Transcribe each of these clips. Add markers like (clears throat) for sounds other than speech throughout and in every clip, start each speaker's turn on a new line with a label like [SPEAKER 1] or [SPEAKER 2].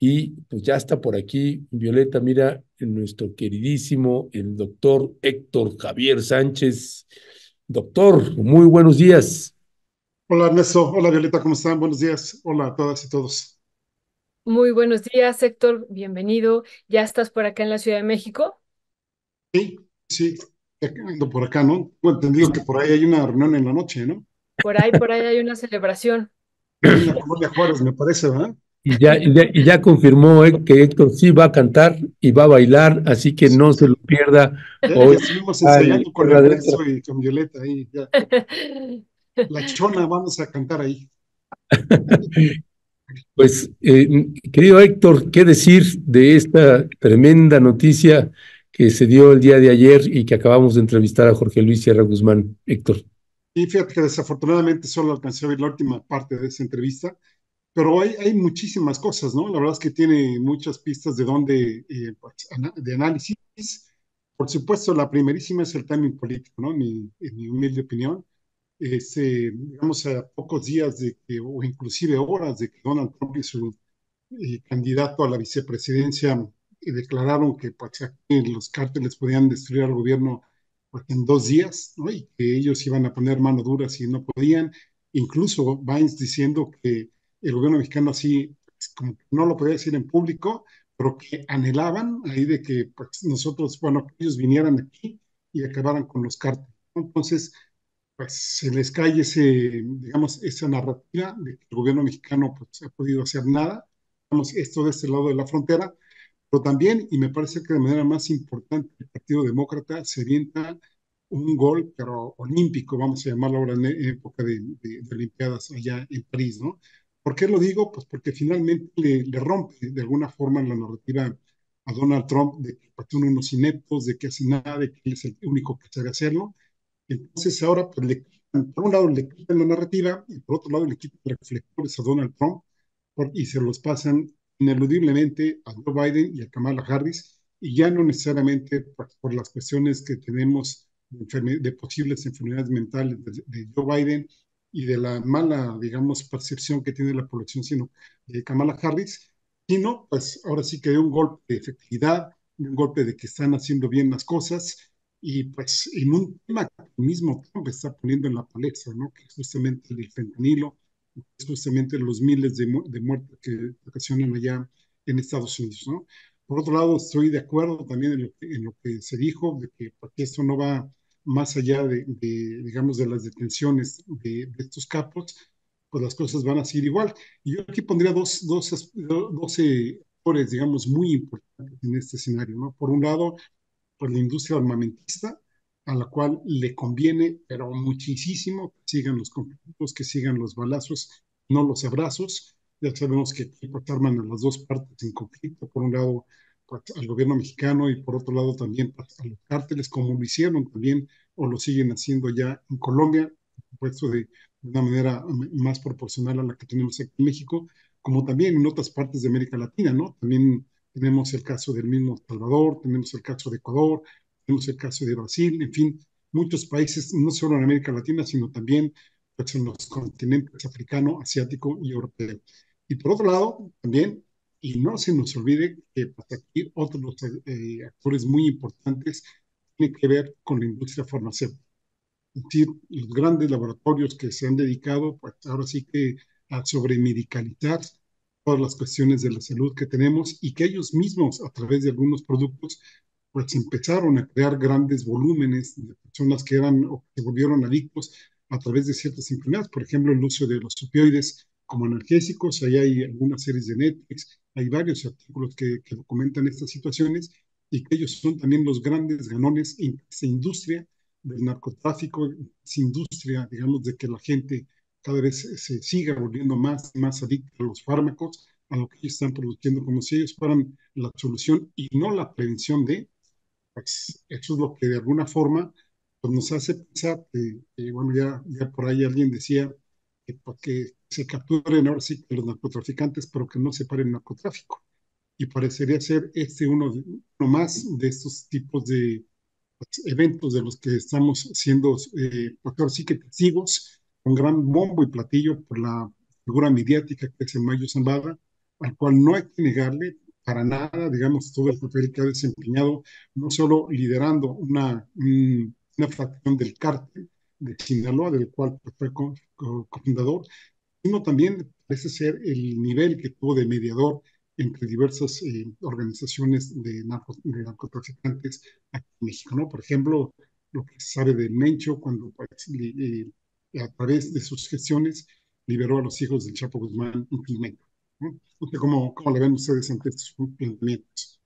[SPEAKER 1] Y pues ya está por aquí, Violeta, mira, nuestro queridísimo, el doctor Héctor Javier Sánchez.
[SPEAKER 2] Doctor, muy buenos días. Hola Ernesto, hola Violeta, ¿cómo están? Buenos días, hola a todas y todos.
[SPEAKER 3] Muy buenos días, Héctor, bienvenido. ¿Ya estás por acá en la Ciudad de México?
[SPEAKER 2] Sí, sí, ando por acá, ¿no? Bueno, entendido que por ahí hay una reunión en la noche, ¿no?
[SPEAKER 3] Por ahí, por ahí hay una celebración.
[SPEAKER 2] En la Juárez, me parece, ¿verdad?
[SPEAKER 1] Y ya, ya, confirmó que Héctor sí va a cantar y va a bailar, así que no se lo pierda. Ya, hoy. estuvimos enseñando con
[SPEAKER 2] y con Violeta ahí. (laughs) La chona vamos a cantar ahí.
[SPEAKER 1] (laughs) Pues, eh, querido Héctor, ¿qué decir de esta tremenda noticia que se dio el día de ayer y que acabamos de entrevistar a Jorge Luis Sierra Guzmán? Héctor.
[SPEAKER 2] Y fíjate que desafortunadamente solo alcancé a ver la última parte de esa entrevista, pero hay, muchísimas cosas, ¿no? La verdad es que tiene muchas pistas de dónde, eh, pues, de análisis. Por supuesto, la primerísima es el timing político, ¿no? Mi, en mi humilde opinión. Es, eh, digamos, a pocos días de que, o inclusive horas de que Donald Trump y su eh, candidato a la vicepresidencia declararon pues, que los cárteles podían destruir al gobierno pues, en dos días, ¿no? Y que ellos iban a poner mano dura si no podían. Incluso Vines diciendo que el gobierno mexicano así, pues, como que no lo podía decir en público, pero que anhelaban ahí de que pues, nosotros, bueno, que ellos vinieran aquí y acabaran con los cárteles. Entonces, pues se les cae ese, digamos, esa narrativa de que el gobierno mexicano pues, ha podido hacer nada, digamos, esto de este lado de la frontera, pero también, y me parece que de manera más importante, el Partido Demócrata se avienta un gol, pero olímpico, vamos a llamarlo ahora en e-, época de, de Olimpiadas allá en París, ¿no? ¿Por qué lo digo? Pues porque finalmente le, rompe ¿eh? de alguna forma la narrativa a Donald Trump de que son unos ineptos, de que hace nada, de que él es el único que sabe hacerlo. Entonces ahora, pues, por un lado le quitan la narrativa y por otro lado le quitan reflectores a Donald Trump y se los pasan ineludiblemente a Joe Biden y a Kamala Harris y ya no necesariamente pues, por, las cuestiones que tenemos de, posibles enfermedades mentales de Joe Biden y de la mala, digamos, percepción que tiene la población sino de eh, Kamala Harris, sino pues ahora sí que hay un golpe de efectividad, un golpe de que están haciendo bien las cosas y pues en un tema que mismo Trump está poniendo en la palestra, ¿no? Que es justamente el fentanilo, que es justamente los miles de, muertes que ocasionan allá en Estados Unidos, ¿no? Por otro lado, estoy de acuerdo también en lo que, se dijo, de que esto no va más allá de, digamos, de las detenciones de, estos capos, pues las cosas van a seguir igual. Y yo aquí pondría dos, dos, dos actores, digamos, muy importantes en este escenario, ¿no? Por un lado, por pues, la industria armamentista, a la cual le conviene, pero muchísimo, que sigan los conflictos, que sigan los balazos, no los abrazos. Ya sabemos que aquí arman a las dos partes en conflicto. Por un lado, al gobierno mexicano y por otro lado también a los cárteles, como lo hicieron también o lo siguen haciendo ya en Colombia, puesto de, una manera más proporcional a la que tenemos aquí en México, como también en otras partes de América Latina, ¿no? También tenemos el caso del mismo Salvador, tenemos el caso de Ecuador, tenemos el caso de Brasil, en fin, muchos países, no solo en América Latina, sino también pues, en los continentes africano, asiático y europeo. Y por otro lado, también y no se nos olvide que pues, aquí otros eh, actores muy importantes tienen que ver con la industria farmacéutica. Es decir, los grandes laboratorios que se han dedicado, pues ahora sí que a sobremedicalizar todas las cuestiones de la salud que tenemos y que ellos mismos, a través de algunos productos, pues empezaron a crear grandes volúmenes de personas que eran o que se volvieron adictos a través de ciertas enfermedades, por ejemplo, el uso de los opioides como analgésicos, ahí hay algunas series de Netflix hay varios artículos que, documentan estas situaciones y que ellos son también los grandes ganones en esa industria del narcotráfico, esa industria, digamos, de que la gente cada vez se siga volviendo más y más adicta a los fármacos, a lo que ellos están produciendo, como si ellos fueran la solución y no la prevención de, pues, eso es lo que de alguna forma pues, nos hace pensar que, bueno, ya, ya por ahí alguien decía que, pues, se capturen ahora sí los narcotraficantes, pero que no se pare el narcotráfico. Y parecería ser este uno, de, más de estos tipos de pues, eventos de los que estamos siendo, eh, pues, ahora sí que testigos, con gran bombo y platillo por la figura mediática que es el Mayo Zambada, al cual no hay que negarle para nada, digamos, todo el papel que ha desempeñado, no solo liderando una, una fracción del cártel de Sinaloa, del cual pues, fue cofundador, sino también parece ser el nivel que tuvo de mediador entre diversas eh, organizaciones de, narcotraficantes aquí en México, ¿no? Por ejemplo, lo que se sabe de Mencho cuando pues, a través de sus gestiones liberó a los hijos del Chapo Guzmán un Pimenta. ¿cómo, ¿Cómo le ven ustedes ante estos planteamientos?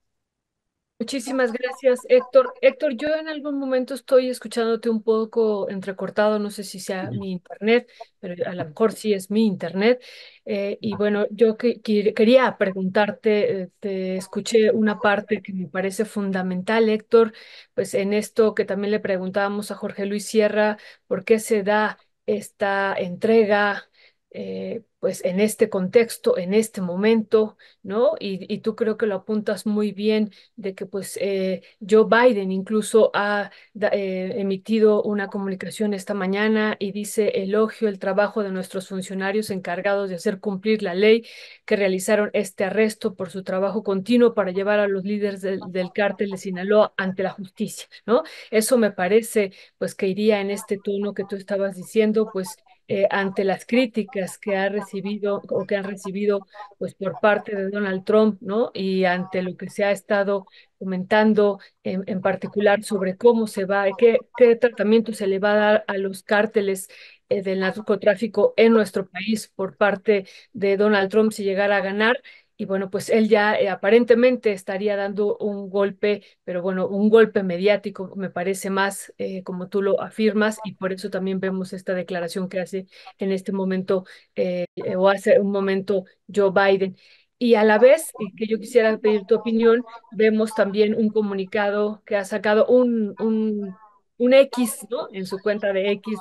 [SPEAKER 3] Muchísimas gracias, Héctor. Héctor, yo en algún momento estoy escuchándote un poco entrecortado, no sé si sea mi internet, pero a lo mejor sí es mi internet. Eh, y bueno, yo quería preguntarte, eh, te escuché una parte que me parece fundamental, Héctor, pues en esto que también le preguntábamos a Jorge Luis Sierra, ¿por qué se da esta entrega eh, pues en este contexto, en este momento, ¿no? Y, tú creo que lo apuntas muy bien de que pues eh, Joe Biden incluso ha eh, emitido una comunicación esta mañana y dice elogio el trabajo de nuestros funcionarios encargados de hacer cumplir la ley que realizaron este arresto por su trabajo continuo para llevar a los líderes del, cártel de Sinaloa ante la justicia, ¿no? Eso me parece pues que iría en este tono que tú estabas diciendo, pues eh, ante las críticas que ha recibido o que han recibido pues por parte de Donald Trump, ¿no? Y ante lo que se ha estado comentando en, en particular sobre cómo se va, qué, qué tratamiento se le va a dar a los cárteles eh, del narcotráfico en nuestro país por parte de Donald Trump si llegara a ganar y bueno, pues él ya eh, aparentemente estaría dando un golpe, pero bueno, un golpe mediático me parece más eh, como tú lo afirmas y por eso también vemos esta declaración que hace en este momento eh, o hace un momento Joe Biden. Y a la vez, que yo quisiera pedir tu opinión, vemos también un comunicado que ha sacado un, un, un X, ¿no? En su cuenta de X,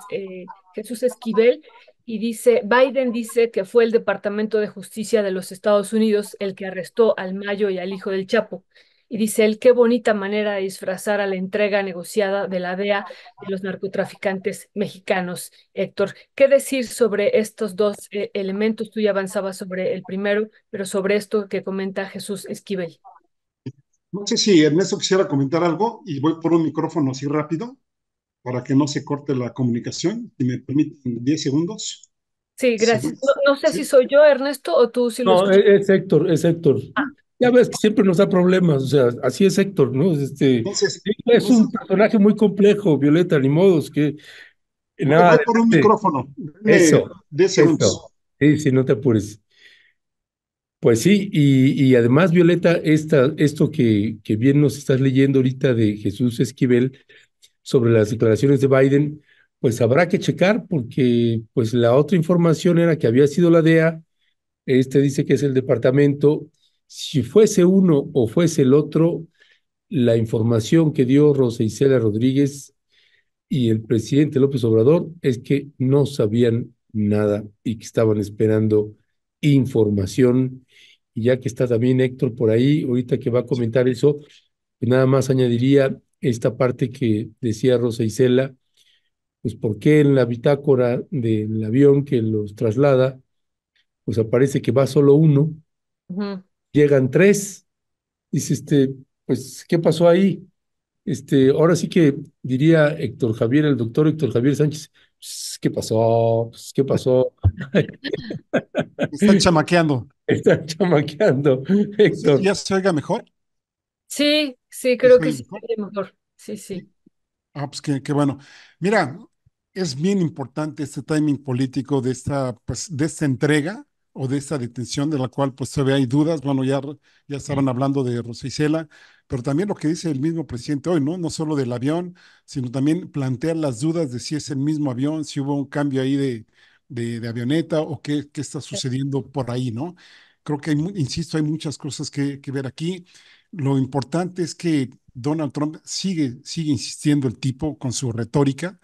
[SPEAKER 3] Jesús Esquivel, y dice, Biden dice que fue el Departamento de Justicia de los Estados Unidos el que arrestó al Mayo y al hijo del Chapo. Y dice él, qué bonita manera de disfrazar a la entrega negociada de la DEA de los narcotraficantes mexicanos. Héctor, ¿qué decir sobre estos dos eh, elementos? Tú ya avanzabas sobre el primero, pero sobre esto que comenta Jesús Esquivel.
[SPEAKER 2] No sé si Ernesto quisiera comentar algo y voy por un micrófono así rápido para que no se corte la comunicación. Si me permiten 10 segundos. Sí, gracias.
[SPEAKER 3] No, sé si soy yo, Ernesto, o tú si lo No,
[SPEAKER 1] e-, es, Héctor, es Héctor. Ah. Ya ves siempre nos da problemas, o sea, así es Héctor, ¿no? Este, es un personaje muy complejo, Violeta, ni modos, que... Nada, por un este, micrófono.
[SPEAKER 2] eso. De segundos.
[SPEAKER 1] Sí, sí, no te apures. Pues sí, y, además, Violeta, esta, esto que, que bien nos estás leyendo ahorita de Jesús Esquivel, sobre las declaraciones de Biden, pues habrá que checar porque pues la otra información era que había sido la DEA, este dice que es el departamento, si fuese uno o fuese el otro, la información que dio Rosa Isela Rodríguez y el presidente López Obrador es que no sabían nada y que estaban esperando información. Y ya que está también Héctor por ahí, ahorita que va a comentar eso, nada más añadiría esta parte que decía Rosa Isela, pues por qué en la bitácora del avión que los traslada, pues aparece que va solo uno, llegan tres, dice este, pues, ¿qué pasó ahí? Este, ahora sí que diría Héctor Javier, el doctor Héctor Javier Sánchez, pues, ¿qué pasó? Pues, ¿Qué pasó? (laughs) Están chamaqueando.
[SPEAKER 2] Están chamaqueando. ¿Ya se oiga mejor?
[SPEAKER 3] Sí, Sí, creo que sí, mejor. Sí, sí.
[SPEAKER 2] Ah, pues qué, qué bueno. Mira, es bien importante este timing político de esta, pues, de esta entrega o de esta detención de la cual pues todavía hay dudas. Bueno, ya, ya estaban hablando de Rosicela, pero también lo que dice el mismo presidente hoy, ¿no? No solo del avión, sino también plantear las dudas de si es el mismo avión, si hubo un cambio ahí de, de, avioneta o qué, qué está sucediendo por ahí, ¿no? Creo que, insisto, hay muchas cosas que, que ver aquí. Lo importante es que Donald Trump sigue, sigue insistiendo el tipo con su retórica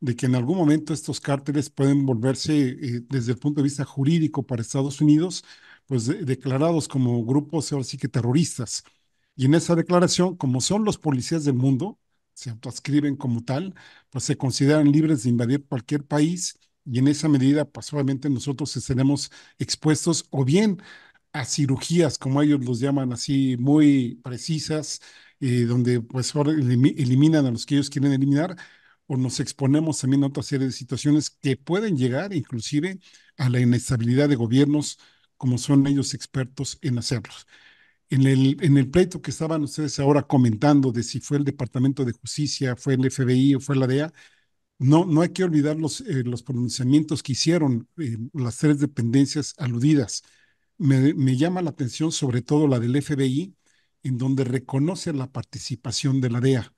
[SPEAKER 2] de que en algún momento estos cárteles pueden volverse, eh, desde el punto de vista jurídico para Estados Unidos, pues declarados como grupos ahora sí que terroristas. Y en esa declaración, como son los policías del mundo, se autoascriben como tal, pues se consideran libres de invadir cualquier país y en esa medida, pues obviamente nosotros estaremos expuestos o bien a cirugías, como ellos los llaman así, muy precisas, eh, donde pues eliminan a los que ellos quieren eliminar, o nos exponemos también a otra serie de situaciones que pueden llegar inclusive a la inestabilidad de gobiernos, como son ellos expertos en hacerlos. En el, en el pleito que estaban ustedes ahora comentando de si fue el Departamento de Justicia, fue el FBI o fue la DEA, no, no hay que olvidar los, eh, los pronunciamientos que hicieron eh, las tres dependencias aludidas me, llama la atención sobre todo la del FBI, en donde reconoce la participación de la DEA.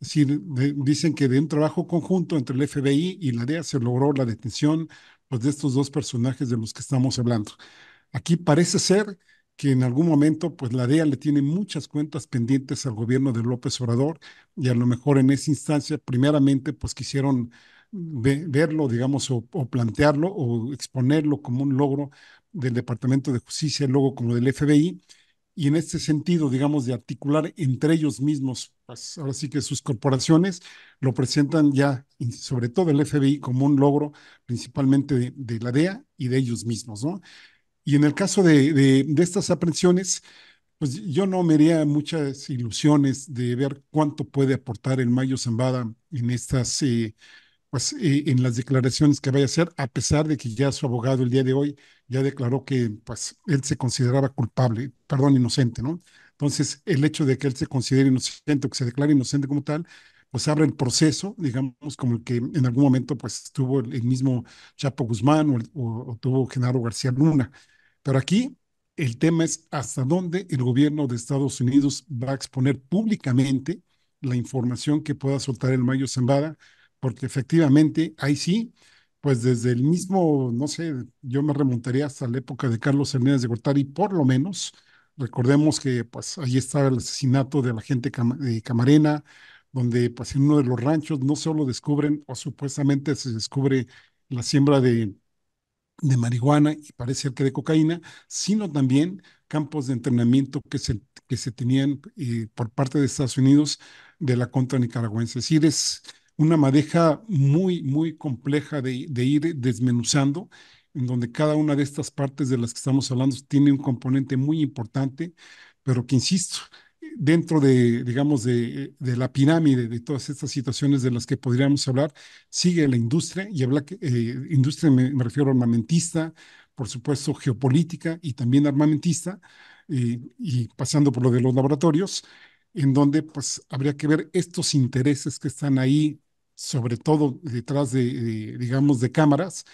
[SPEAKER 2] Es decir, dicen que de un trabajo conjunto entre el FBI y la DEA se logró la detención pues, de estos dos personajes de los que estamos hablando. Aquí parece ser que en algún momento pues, la DEA le tiene muchas cuentas pendientes al gobierno de López Obrador y a lo mejor en esa instancia primeramente pues quisieron verlo, digamos, o plantearlo o exponerlo como un logro del Departamento de Justicia, luego como del FBI, y en este sentido, digamos, de articular entre ellos mismos, pues, ahora sí que sus corporaciones, lo presentan ya, sobre todo el FBI, como un logro principalmente de, la DEA y de ellos mismos, ¿no? Y en el caso de, estas aprensiones pues yo no me haría muchas ilusiones de ver cuánto puede aportar el Mayo Zambada en estas... Eh, pues, en las declaraciones que vaya a hacer, a pesar de que ya su abogado el día de hoy ya declaró que pues él se consideraba culpable, perdón, inocente, ¿no? Entonces, el hecho de que él se considere inocente o que se declare inocente como tal, pues abre el proceso, digamos, como el que en algún momento pues tuvo el, mismo Chapo Guzmán o, o, o tuvo Genaro García Luna. Pero aquí el tema es hasta dónde el gobierno de Estados Unidos va a exponer públicamente la información que pueda soltar el Mayo Zambada porque efectivamente ahí sí, pues desde el mismo, no sé, yo me remontaría hasta la época de Carlos Hernández de Gortari, por lo menos, recordemos que pues ahí estaba el asesinato de la gente de Camarena, donde pues en uno de los ranchos no solo descubren o supuestamente se descubre la siembra de, marihuana y parece ser que de cocaína, sino también campos de entrenamiento que se, que se tenían eh, por parte de Estados Unidos de la contra nicaragüense. Es es una madeja muy, muy compleja de, ir desmenuzando, en donde cada una de estas partes de las que estamos hablando tiene un componente muy importante, pero que, insisto, dentro de, digamos, de, la pirámide de todas estas situaciones de las que podríamos hablar, sigue la industria, y habla que, eh, industria me, refiero a armamentista, por supuesto geopolítica y también armamentista, y pasando por lo de los laboratorios, en donde pues habría que ver estos intereses que están ahí sobre todo detrás de, digamos, de cámaras,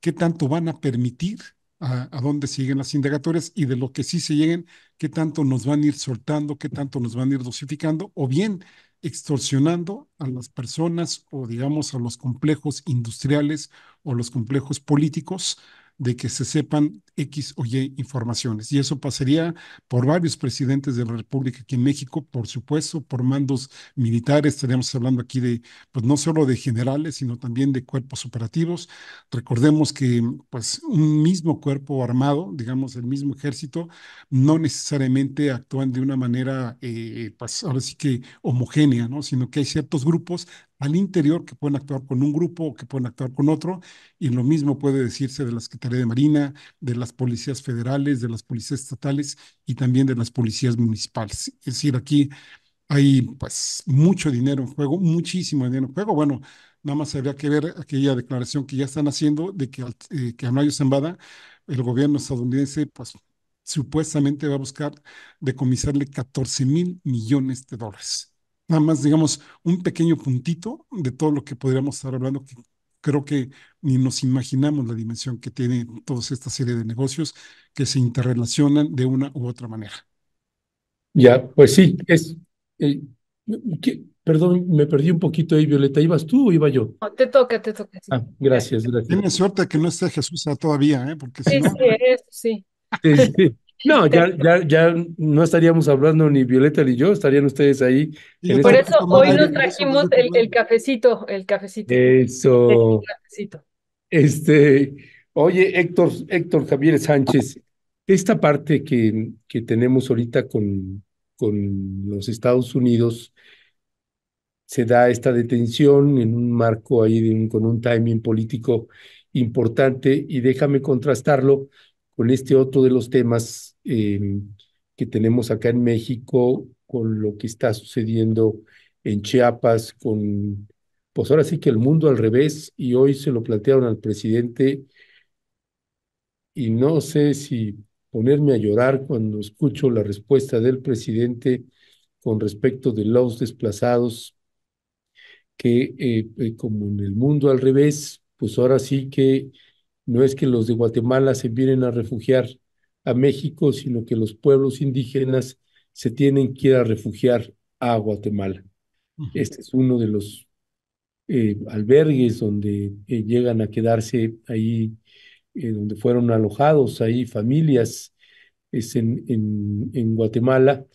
[SPEAKER 2] qué tanto van a permitir a, a, dónde siguen las indagatorias y de lo que sí se lleguen, qué tanto nos van a ir soltando, qué tanto nos van a ir dosificando, o bien extorsionando a las personas o digamos a los complejos industriales o los complejos políticos de que se sepan X o Y informaciones. Y eso pasaría por varios presidentes de la República aquí en México, por supuesto, por mandos militares. Estaríamos hablando aquí de, pues no solo de generales, sino también de cuerpos operativos. Recordemos que, pues, un mismo cuerpo armado, digamos, el mismo ejército, no necesariamente actúan de una manera, eh, pues, ahora sí que homogénea, ¿no? Sino que hay ciertos grupos al interior, que pueden actuar con un grupo o que pueden actuar con otro, y lo mismo puede decirse de la Secretaría de Marina, de las policías federales, de las policías estatales y también de las policías municipales. Es decir, aquí hay pues mucho dinero en juego, muchísimo dinero en juego. Bueno, nada más habría que ver aquella declaración que ya están haciendo de que, eh, que Zambada, el gobierno estadounidense, pues supuestamente va a buscar decomisarle 14 mil millones de dólares nada más, digamos, un pequeño puntito de todo lo que podríamos estar hablando, que creo que ni nos imaginamos la dimensión que tiene toda esta serie de negocios que se interrelacionan de una u otra manera.
[SPEAKER 1] Ya, pues sí,
[SPEAKER 2] es... Eh,
[SPEAKER 1] perdón, me perdí un poquito ahí, Violeta. ¿Ibas tú o iba yo?
[SPEAKER 3] te toca, te toca. Ah,
[SPEAKER 1] gracias, gracias. Tiene suerte que no esté Jesús todavía, ¿eh? Porque sí. sí, sí. No, (laughs) ya, ya, no estaríamos hablando ni Violeta ni yo, estarían ustedes ahí. Este por eso
[SPEAKER 3] hoy nos trajimos el, cafecito, el cafecito.
[SPEAKER 1] Eso. Este, oye, Héctor, Héctor Javier Sánchez, esta parte que, que tenemos ahorita con, con los Estados Unidos, se da esta detención en un marco ahí con un timing político importante y déjame contrastarlo con este otro de los temas Em, que tenemos acá en México con lo que está sucediendo en Chiapas, con, pues ahora sí que el mundo al revés, y hoy se lo plantearon al presidente, y no sé si ponerme a llorar cuando escucho la respuesta del presidente con respecto de los desplazados, que eh, eh, como en el mundo al revés, pues ahora sí que no es que los de Guatemala se vienen a refugiar a México, sino que los pueblos indígenas se tienen que ir a refugiar a Guatemala. Este es uno de los eh, albergues donde eh, llegan a quedarse ahí, eh, donde fueron alojados ahí familias es en, en, en, Guatemala.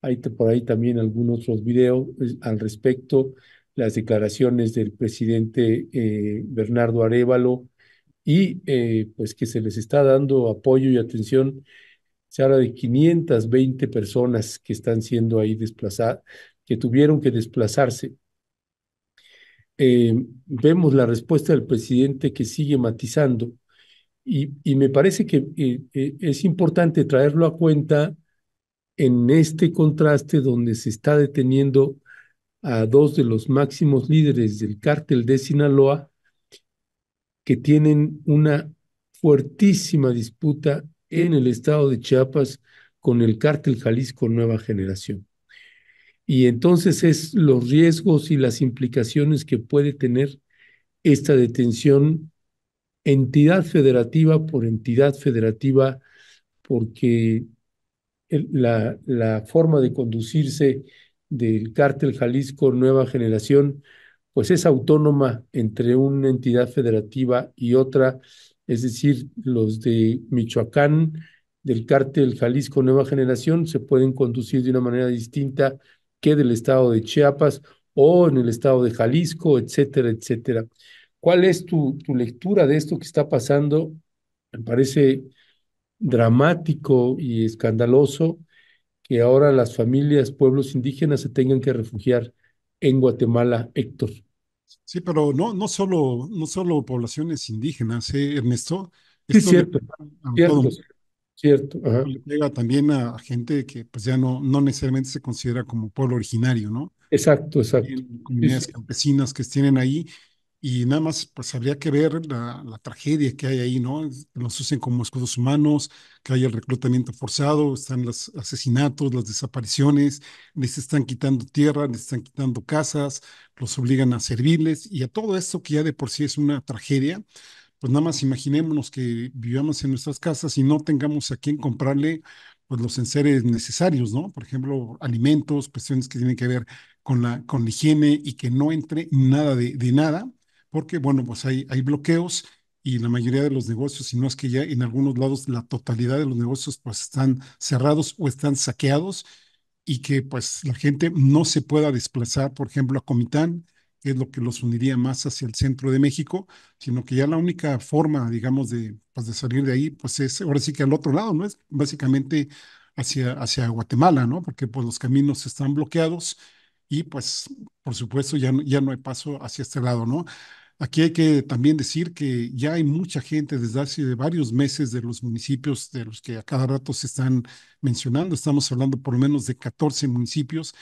[SPEAKER 1] Hay por ahí también algunos otros videos al respecto, las declaraciones del presidente Bernardo Arevalo, y eh, pues que se les está dando apoyo y atención. Se habla de 520 personas que están siendo ahí desplazadas, que tuvieron que desplazarse. Em, vemos la respuesta del presidente que sigue matizando y, y me parece que eh, eh, es importante traerlo a cuenta en este contraste donde se está deteniendo a dos de los máximos líderes del cártel de Sinaloa que tienen una fuertísima disputa en el estado de Chiapas con el cártel Jalisco Nueva Generación. Y entonces es los riesgos y las implicaciones que puede tener esta detención entidad federativa por entidad federativa, porque la, la forma de conducirse del cártel Jalisco Nueva Generación pues es autónoma entre una entidad federativa y otra, es decir, los de Michoacán, del cártel Jalisco Nueva Generación, se pueden conducir de una manera distinta que del estado de Chiapas o en el estado de Jalisco, etcétera, etcétera. ¿Cuál es tu, tu lectura de esto que está pasando? Me parece dramático y escandaloso que ahora las familias, pueblos indígenas se tengan que refugiar en Guatemala, Héctor.
[SPEAKER 2] Sí, pero no, no, solo, no solo poblaciones indígenas, ¿eh, Ernesto. sí, cierto, cierto, también a, gente que pues ya no, no necesariamente se considera como pueblo originario, ¿no? Exacto, exacto. comunidades campesinas que tienen ahí y nada más, pues habría que ver la, tragedia que hay ahí, ¿no? Los usen como escudos humanos, que hay el reclutamiento forzado, están los asesinatos, las desapariciones, les están quitando tierra, les están quitando casas, los obligan a servirles y a todo esto que ya de por sí es una tragedia, pues nada más imaginémonos que vivamos en nuestras casas y no tengamos a quién comprarle pues los enseres necesarios, ¿no? Por ejemplo, alimentos, cuestiones que tienen que ver con la, con higiene y que no entre nada de nada porque, bueno, pues hay, hay bloqueos y la mayoría de los negocios, si no es que ya en algunos lados la totalidad de los negocios pues están cerrados o están saqueados y que pues la gente no se pueda desplazar, por ejemplo, a Comitán, que es lo que los uniría más hacia el centro de México, sino que ya la única forma, digamos, de, pues, de salir de ahí, pues es ahora sí que al otro lado, ¿no? Es básicamente hacia, hacia Guatemala, ¿no? Porque pues los caminos están bloqueados y pues por supuesto ya, ya no hay paso hacia este lado, ¿no? Aquí hay que también decir que ya hay mucha gente desde hace varios meses de los municipios de los que a cada rato se están mencionando. Estamos hablando por lo menos de 14 municipios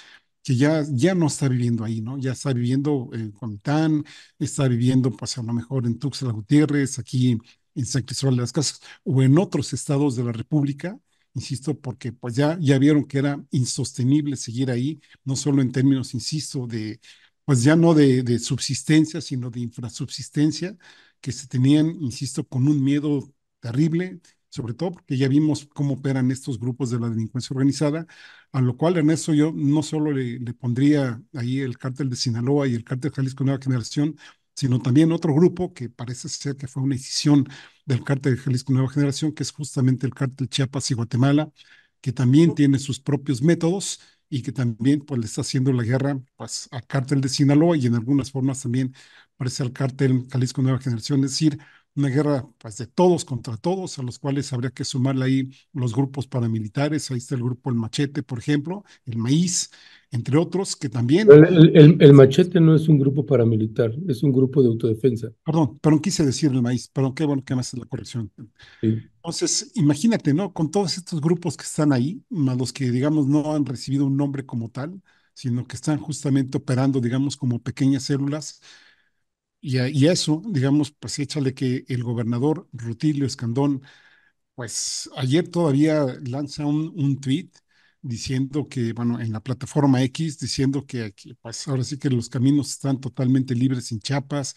[SPEAKER 2] que ya, ya no está viviendo ahí, ¿no? Ya está viviendo en Comitán, está viviendo, pues a lo mejor en Tuxtla Gutiérrez, aquí en San Cristóbal de las Casas o en otros estados de la República, insisto, porque pues ya, ya vieron que era insostenible seguir ahí, no solo en términos, insisto, de pues ya no de, subsistencia, sino de infrasubsistencia, que se tenían, insisto, con un miedo terrible, sobre todo porque ya vimos cómo operan estos grupos de la delincuencia organizada, a lo cual Ernesto yo no solo le, pondría ahí el cártel de Sinaloa y el cártel Jalisco Nueva Generación, sino también otro grupo que parece ser que fue una decisión del cártel de Jalisco Nueva Generación, que es justamente el cártel Chiapas y Guatemala, que también tiene sus propios métodos y que también pues, le está haciendo la guerra pues, al cártel de Sinaloa y en algunas formas también parece al cártel Jalisco Nueva Generación. Es decir, una guerra pues, de todos contra todos, a los cuales habría que sumarle ahí los grupos paramilitares, ahí está el grupo El Machete, por ejemplo, El Maíz, entre otros, que también... El, Machete no es un grupo paramilitar, es un grupo de autodefensa. Perdón, perdón, quise decir El Maíz, perdón, qué bueno que más haces la corrección. Entonces, imagínate, ¿no? Con todos estos grupos que están ahí, más los que, digamos, no han recibido un nombre como tal, sino que están justamente operando, digamos, como pequeñas células, y eso, digamos, pues échale que el gobernador Rutilio Escandón, pues ayer todavía lanza un, tweet diciendo que, bueno, en la plataforma X, diciendo que, pues, ahora sí que los caminos están totalmente libres en Chiapas,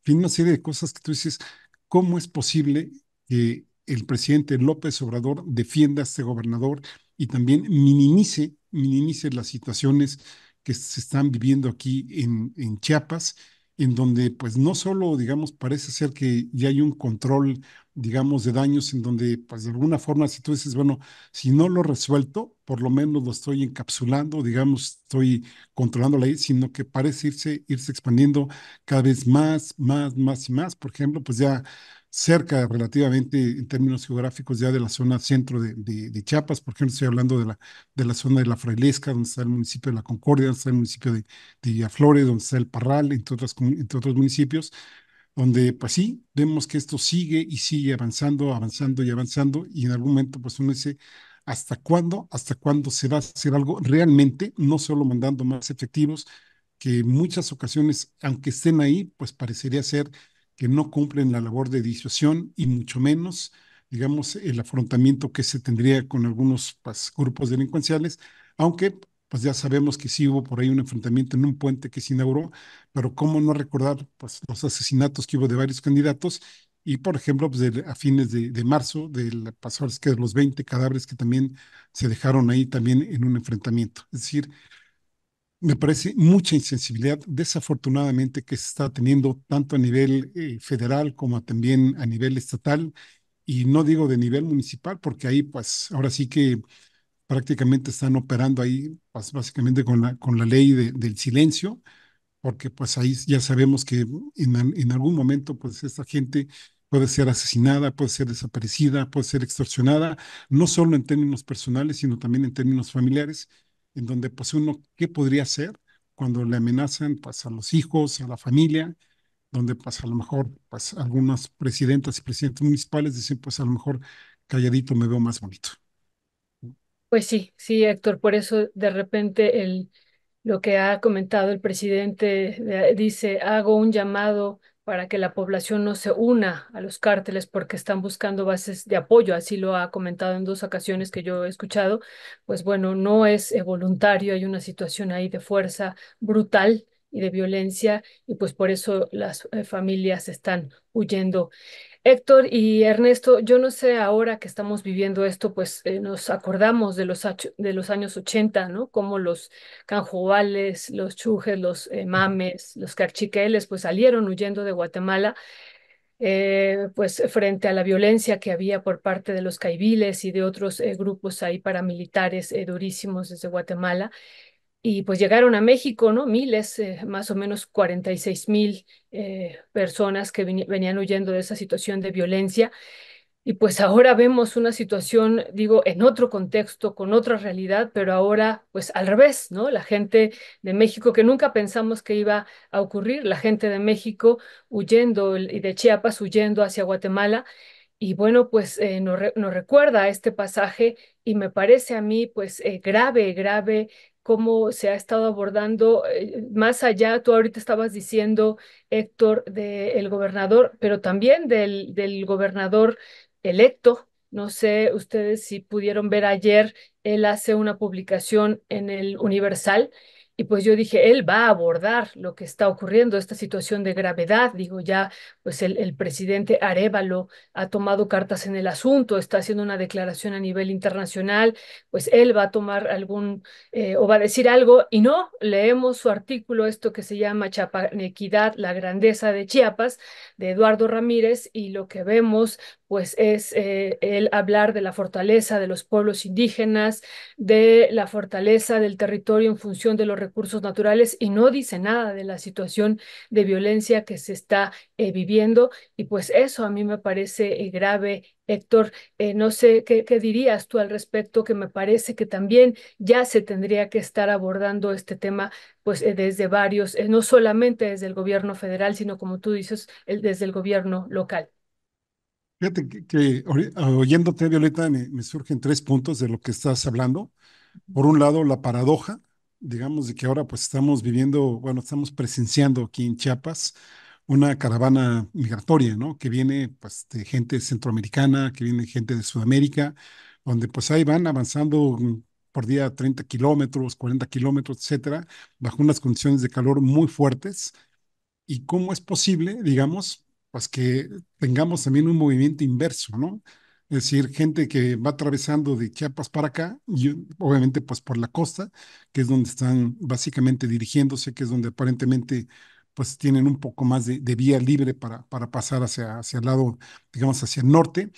[SPEAKER 2] en fin, una serie de cosas que tú dices, ¿cómo es posible que el presidente López Obrador defienda a este gobernador y también minimice, minimice las situaciones que se están viviendo aquí en, en Chiapas? en donde pues no solo, digamos, parece ser que ya hay un control, digamos, de daños, en donde pues de alguna forma, si tú dices, bueno, si no lo resuelto, por lo menos lo estoy encapsulando, digamos, estoy controlando la sino que parece irse, irse expandiendo cada vez más, más, más y más. Por ejemplo, pues ya cerca relativamente en términos geográficos ya de la zona centro de, de, Chiapas, por ejemplo, estoy hablando de la, de la zona de la Frailesca, donde está el municipio de La Concordia, donde está el municipio de, de Villaflores, donde está el Parral, entre, otras, entre otros municipios, donde pues sí, vemos que esto sigue y sigue avanzando, avanzando y avanzando, y en algún momento pues uno dice, ¿hasta cuándo? ¿Hasta cuándo se va a hacer algo realmente? No solo mandando más efectivos, que en muchas ocasiones, aunque estén ahí, pues parecería ser que no cumplen la labor de disuasión y mucho menos, digamos, el afrontamiento que se tendría con algunos pues, grupos delincuenciales, aunque pues ya sabemos que sí hubo por ahí un enfrentamiento en un puente que se inauguró, pero cómo no recordar pues, los asesinatos que hubo de varios candidatos y, por ejemplo, pues a fines de, marzo, del pasado, de los 20 cadáveres que también se dejaron ahí también en un enfrentamiento. Es decir, me parece mucha insensibilidad, desafortunadamente, que se está teniendo tanto a nivel eh, federal como también a nivel estatal, y no digo de nivel municipal, porque ahí pues ahora sí que prácticamente están operando ahí pues, básicamente con la, con la ley del silencio, porque pues ahí ya sabemos que en, en algún momento pues esta gente puede ser asesinada, puede ser desaparecida, puede ser extorsionada, no solo en términos personales, sino también en términos familiares en donde pues uno, ¿qué podría hacer cuando le amenazan pues a los hijos, a la familia? Donde pues a lo mejor pues algunas presidentas y presidentes municipales dicen pues a lo mejor calladito me veo más bonito.
[SPEAKER 3] Pues sí, sí, Héctor, por eso de repente el, lo que ha comentado el presidente eh, dice, hago un llamado para que la población no se una a los cárteles porque están buscando bases de apoyo, así lo ha comentado en dos ocasiones que yo he escuchado, pues bueno, no es eh, voluntario, hay una situación ahí de fuerza brutal y de violencia y pues por eso las eh, familias están huyendo. Héctor y Ernesto, yo no sé ahora que estamos viviendo esto, pues eh, nos acordamos de los, de los años 80, ¿no? Como los canjubales los chujes, los eh, mames, los carchiqueles, pues salieron huyendo de Guatemala. pues frente a la violencia que había por parte de los caibiles y de otros grupos ahí paramilitares durísimos desde Guatemala y pues llegaron a México, ¿no? Miles, eh, más o menos 46 mil eh, personas que venían huyendo de esa situación de violencia. Y pues ahora vemos una situación, digo, en otro contexto, con otra realidad, pero ahora pues al revés, ¿no? La gente de México que nunca pensamos que iba a ocurrir, la gente de México huyendo y de Chiapas huyendo hacia Guatemala. Y bueno, pues eh, nos, recuerda este pasaje y me parece a mí pues grave, grave cómo se ha estado abordando eh, más allá, tú ahorita estabas diciendo, Héctor, del gobernador, pero también del gobernador electo. No sé ustedes si pudieron ver ayer, él hace una publicación en el Universal y pues yo dije, él va a abordar lo que está ocurriendo, esta situación de gravedad. Digo, ya, pues el, presidente Arevalo ha tomado cartas en el asunto, está haciendo una declaración a nivel internacional, pues él va a tomar algún eh, o va a decir algo. Y no, leemos su artículo, esto que se llama Chapanequidad, la grandeza de Chiapas, de Eduardo Ramírez, y lo que vemos, pues es eh, el hablar de la fortaleza de los pueblos indígenas, de la fortaleza del territorio en función de los recursos naturales y no dice nada de la situación de violencia que se está eh, viviendo y pues eso a mí me parece eh, grave. Héctor, no sé ¿qué, dirías tú al respecto, que me parece que también ya se tendría que estar abordando este tema pues desde varios, no solamente desde el gobierno federal, sino como tú dices, desde el gobierno local.
[SPEAKER 2] Fíjate que, oyéndote, Violeta, me, surgen tres puntos de lo que estás hablando. Por un lado, la paradoja, digamos, de que ahora pues estamos viviendo, bueno, estamos presenciando aquí en Chiapas una caravana migratoria, ¿no? Que viene pues de gente centroamericana, que viene gente de Sudamérica, donde pues ahí van avanzando por día 30 kilómetros, 40 kilómetros, etcétera, bajo unas condiciones de calor muy fuertes. ¿Y cómo es posible, digamos, pues que tengamos también un movimiento inverso, ¿no? Es decir, gente que va atravesando de Chiapas para acá, y obviamente pues por la costa, que es donde están básicamente dirigiéndose, que es donde aparentemente pues tienen un poco más de, vía libre para, para pasar hacia, hacia el lado, digamos, hacia el norte.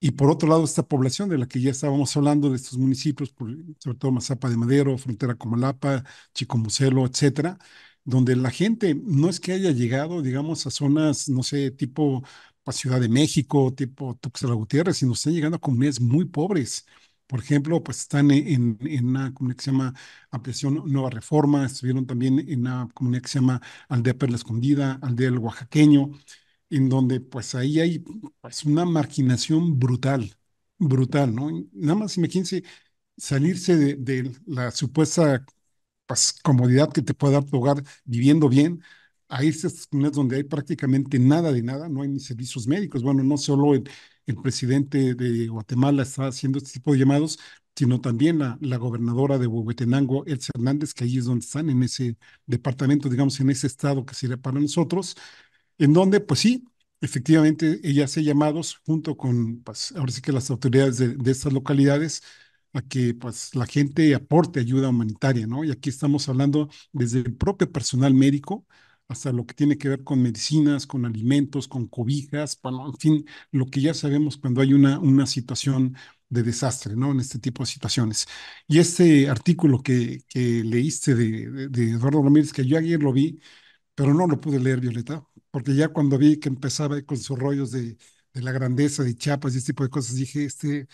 [SPEAKER 2] Y por otro lado, esta población de la que ya estábamos hablando, de estos municipios, sobre todo Mazapa de Madero, Frontera Comalapa, Chicomucelo, etcétera, donde la gente no es que haya llegado, digamos, a zonas, no sé, tipo Ciudad de México, tipo Tuxtla Gutiérrez, sino están llegando a comunidades muy pobres. Por ejemplo, pues están en, en, una comunidad que se llama Ampliación Nueva Reforma, estuvieron también en una comunidad que se llama Aldea Perla Escondida, Aldea del Oaxaqueño, en donde pues ahí hay pues una marginación brutal, brutal, ¿no? Nada más imagínense salirse de, de la supuesta pues, comodidad que te puede dar tu hogar viviendo bien. a estas comunidades donde hay prácticamente nada de nada, no hay ni servicios médicos. Bueno, no solo el, presidente de Guatemala está haciendo este tipo de llamados, sino también la, la gobernadora de Huehuetenango, Elsa Hernández, que ahí es donde están, en ese departamento, digamos, en ese estado que sería para nosotros, en donde, pues sí, efectivamente, ella hace llamados junto con, pues, ahora sí que las autoridades de, de estas localidades a que pues, la gente aporte ayuda humanitaria, ¿no? Y aquí estamos hablando desde el propio personal médico hasta lo que tiene que ver con medicinas, con alimentos, con cobijas, bueno, en fin, lo que ya sabemos cuando hay una, una situación de desastre, ¿no? En este tipo de situaciones. Y este artículo que, leíste de, de, Eduardo Ramírez, que yo ayer lo vi, pero no lo pude leer, Violeta, porque ya cuando vi que empezaba con sus rollos de, la grandeza de chapas y este tipo de cosas, dije, este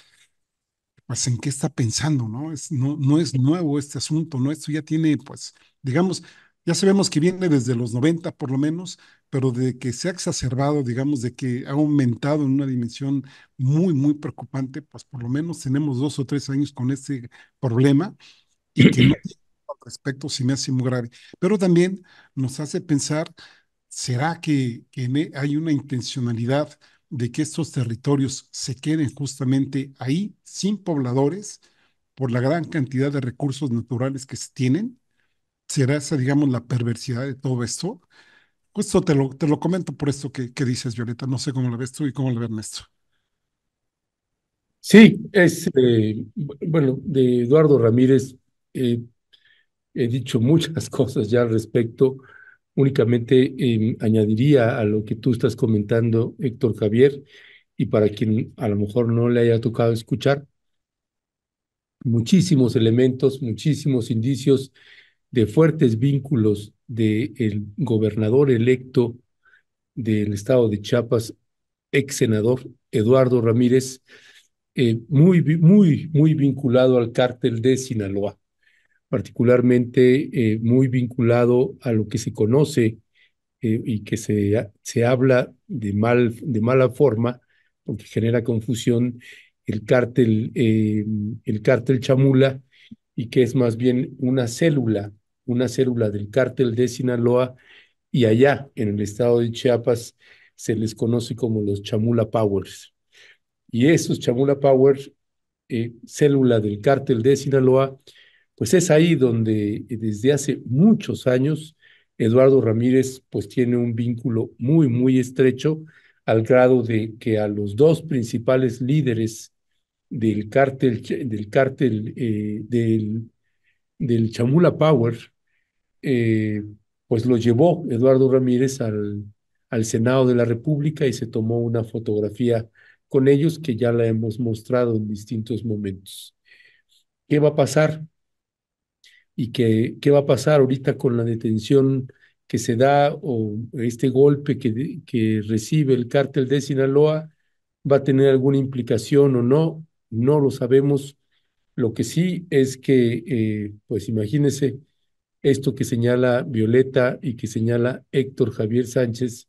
[SPEAKER 2] pues en qué está pensando, ¿no? Es, no, no es nuevo este asunto, ¿no? Esto ya tiene, pues, digamos, ya sabemos que viene desde los 90 por lo menos, pero de que se ha exacerbado, digamos, de que ha aumentado en una dimensión muy, muy preocupante, pues por lo menos tenemos dos o tres años con este problema y que no (clears throat) al respecto sí me hace muy grave. Pero también nos hace pensar, ¿será que, que e, hay una intencionalidad? de que estos territorios se queden justamente ahí, sin pobladores, por la gran cantidad de recursos naturales que se tienen? ¿Será esa, digamos, la perversidad de todo esto? Justo te lo, te lo comento por esto que, dices, Violeta. No sé cómo lo ves tú y cómo lo ves Ernesto. Sí, es, eh,
[SPEAKER 1] bueno, de Eduardo Ramírez eh, he dicho muchas (laughs) cosas ya al respecto. Únicamente em, añadiría a lo que tú estás comentando, Héctor Javier, y para quien a lo mejor no le haya tocado escuchar, muchísimos elementos, muchísimos indicios de fuertes vínculos del gobernador electo del estado de Chiapas, ex senador Eduardo Ramírez, eh, muy, muy, muy vinculado al cártel de Sinaloa particularmente eh, muy vinculado a lo que se conoce eh, y que se, se habla de, mal, de mala forma, porque genera confusión, el cártel, eh, el cártel Chamula, y que es más bien una célula, una célula del cártel de Sinaloa, y allá en el estado de Chiapas se les conoce como los Chamula Powers. Y esos Chamula Powers, célula del cártel de Sinaloa, pues es ahí donde eh, desde hace muchos años Eduardo Ramírez pues tiene un vínculo muy, muy estrecho al grado de que a los dos principales líderes del cártel, del eh, del, del, Chamula Power, eh, pues lo llevó Eduardo Ramírez al, al Senado de la República y se tomó una fotografía con ellos que ya la hemos mostrado en distintos momentos. ¿Qué va a pasar? y que, qué va a pasar ahorita con la detención que se da o este golpe que, que recibe el cártel de Sinaloa va a tener alguna implicación o no, no lo sabemos. Lo que sí es que, eh, pues imagínense, esto que señala Violeta y que señala Héctor Javier Sánchez,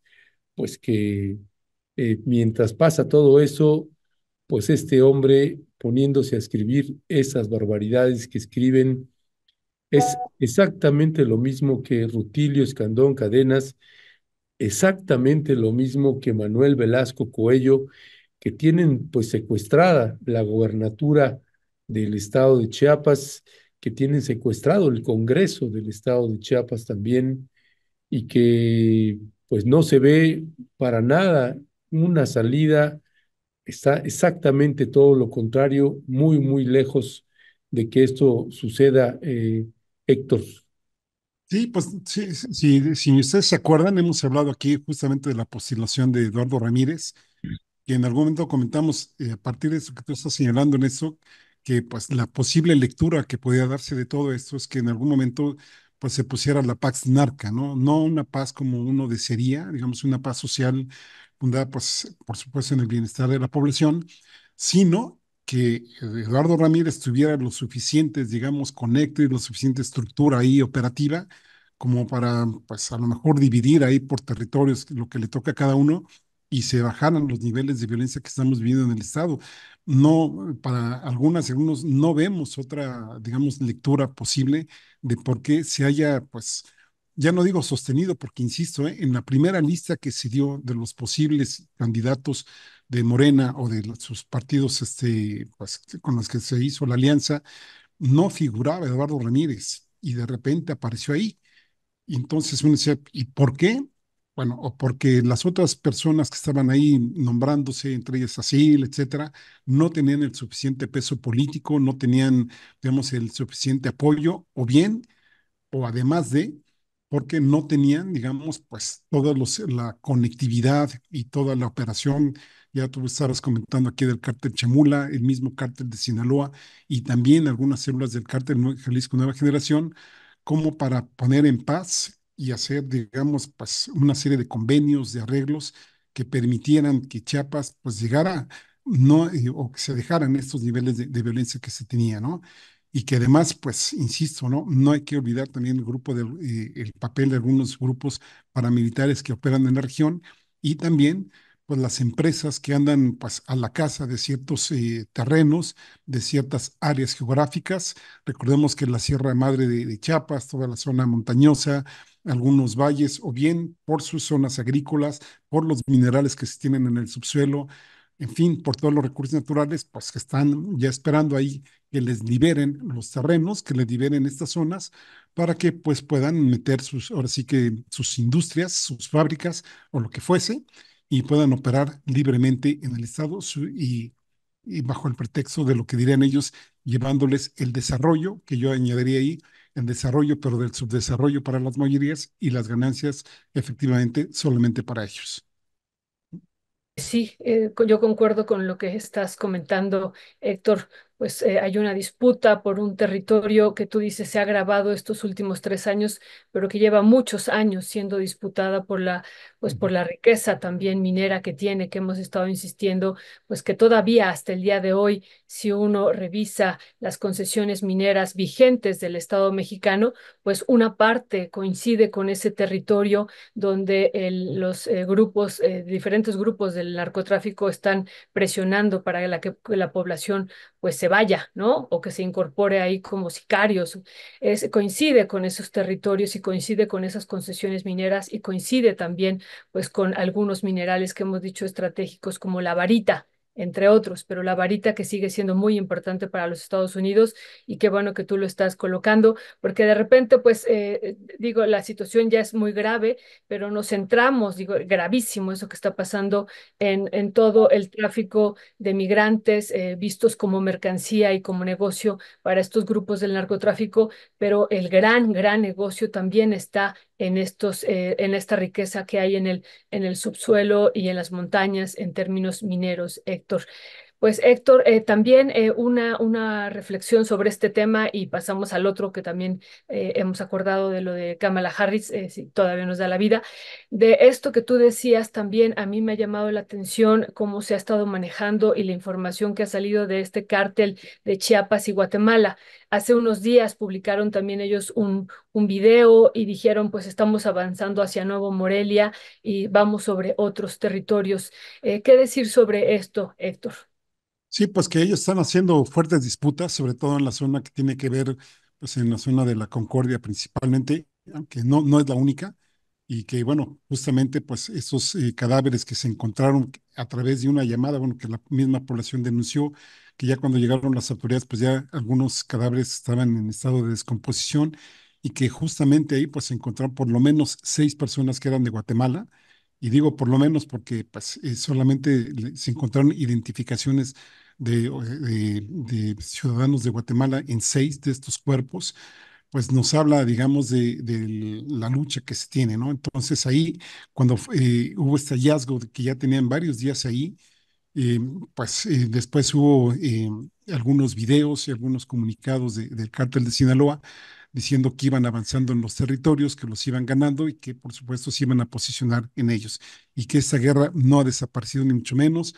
[SPEAKER 1] pues que eh, mientras pasa todo eso, pues este hombre poniéndose a escribir esas barbaridades que escriben es exactamente lo mismo que Rutilio Escandón Cadenas, exactamente lo mismo que Manuel Velasco Coello, que tienen pues secuestrada la gobernatura del estado de Chiapas, que tienen secuestrado el Congreso del estado de Chiapas también, y que pues no se ve para nada una salida, está exactamente todo lo contrario, muy, muy lejos
[SPEAKER 2] de que esto
[SPEAKER 1] suceda eh, Héctor.
[SPEAKER 2] Sí, pues sí, sí, si ustedes se acuerdan, hemos hablado aquí justamente de la postulación de Eduardo Ramírez, que en algún momento comentamos eh, a partir de eso que tú estás señalando en eso, que pues la posible lectura que podía darse de todo esto es que en algún momento pues se pusiera la paz narca, ¿no? No una paz como uno desearía, digamos una paz social fundada pues por supuesto en el bienestar de la población, sino que Eduardo Ramírez tuviera lo suficiente, digamos, conecto y lo suficiente estructura ahí operativa como para, pues a lo mejor dividir ahí por territorios lo que le toca a cada uno y se bajaran los niveles de violencia que estamos viviendo en el Estado. No, para algunas algunos no vemos otra, digamos, lectura posible de por qué se haya, pues, ya no digo sostenido, porque insisto, ¿eh? en la primera lista que se dio de los posibles candidatos de Morena o de sus partidos este, pues, con los que se hizo la alianza, no figuraba Eduardo Ramírez y de repente apareció ahí. Y entonces uno decía, ¿y por qué? Bueno, porque las otras personas que estaban ahí nombrándose, entre ellas Asil, etcétera, no tenían el suficiente peso político, no tenían, digamos, el suficiente apoyo, o bien, o además de, porque no tenían, digamos, pues toda los, la conectividad y toda la operación. Ya tú estabas comentando aquí del cártel Chamula, el mismo cártel de Sinaloa y también algunas células del cártel Jalisco Nueva Generación, como para poner en paz y hacer, digamos, pues una serie de convenios, de arreglos que permitieran que Chiapas pues llegara no, eh, o que se dejaran estos niveles de, de violencia que se tenía, ¿no? y que además, pues, insisto, ¿no? No hay que olvidar también el grupo eh, el papel de algunos grupos paramilitares que operan en la región y también pues las empresas que andan pues, a la casa de ciertos eh, terrenos, de ciertas áreas geográficas. Recordemos que la Sierra Madre de, Chiapas, toda la zona montañosa, algunos valles, o bien por sus zonas agrícolas, por los minerales que se tienen en el subsuelo, en fin, por todos los recursos naturales, pues que están ya esperando ahí que les liberen los terrenos, que les liberen estas zonas, para que pues puedan meter sus, ahora sí que sus industrias, sus fábricas o lo que fuese, y puedan operar libremente en el Estado y, y bajo el pretexto de lo que dirían ellos, llevándoles el desarrollo, que yo añadiría ahí, el desarrollo, pero del subdesarrollo para las mayorías y las ganancias efectivamente solamente para ellos.
[SPEAKER 3] Sí, eh, yo concuerdo con lo que estás comentando, Héctor pues eh, hay una disputa por un territorio que tú dices se ha agravado estos últimos tres años, pero que lleva muchos años siendo disputada por la, pues por la riqueza también minera que tiene, que hemos estado insistiendo, pues que todavía hasta el día de hoy, si uno revisa las concesiones mineras vigentes del Estado mexicano, pues una parte coincide con ese territorio donde los eh, grupos, eh, diferentes grupos del narcotráfico están presionando para que la población pues se vaya, ¿no? O que se incorpore ahí como sicarios. coincide con esos territorios y coincide con esas concesiones mineras y coincide también pues con algunos minerales que hemos dicho estratégicos como la varita, entre otros, pero la varita que sigue siendo muy importante para los Estados Unidos y qué bueno que tú lo estás colocando, porque de repente, pues, eh, digo, la situación ya es muy grave, pero nos centramos, digo, gravísimo eso que está pasando en, en todo el tráfico de migrantes eh, vistos como mercancía y como negocio para estos grupos del narcotráfico, pero el gran, gran negocio también está en, estos, eh, en esta riqueza que hay en el, en el subsuelo y en las montañas en términos mineros, Héctor. Pues Héctor, eh, también eh, una, una reflexión sobre este tema y pasamos al otro que también eh, hemos acordado de lo de Kamala Harris, si todavía nos da la vida. De esto que tú decías también, a mí me ha llamado la atención cómo se ha estado manejando y la información que ha salido de este cártel de Chiapas y Guatemala. Hace unos días publicaron también ellos un, un video y dijeron, pues estamos avanzando hacia Nuevo Morelia y vamos sobre otros territorios. ¿Qué decir sobre esto, Héctor?
[SPEAKER 2] Sí, pues que ellos están haciendo fuertes disputas, sobre todo en la zona que tiene que ver, pues en la zona de la Concordia principalmente, aunque no, no es la única, y que bueno, justamente pues esos eh, cadáveres que se encontraron a través de una llamada, bueno, que la misma población denunció, que ya cuando llegaron las autoridades, pues ya algunos cadáveres estaban en estado de descomposición y que justamente ahí pues se encontraron por lo menos seis personas que eran de Guatemala, y digo por lo menos porque pues, eh, solamente se encontraron identificaciones de, ciudadanos de Guatemala en seis de estos cuerpos, pues nos habla, digamos, de, la lucha que se tiene, ¿no? Entonces ahí, cuando eh, hubo este hallazgo que ya tenían varios días ahí, eh, pues eh, después hubo algunos videos y algunos comunicados del cártel de Sinaloa, diciendo que iban avanzando en los territorios, que los iban ganando y que por supuesto se iban a posicionar en ellos y que esta guerra no ha desaparecido ni mucho menos,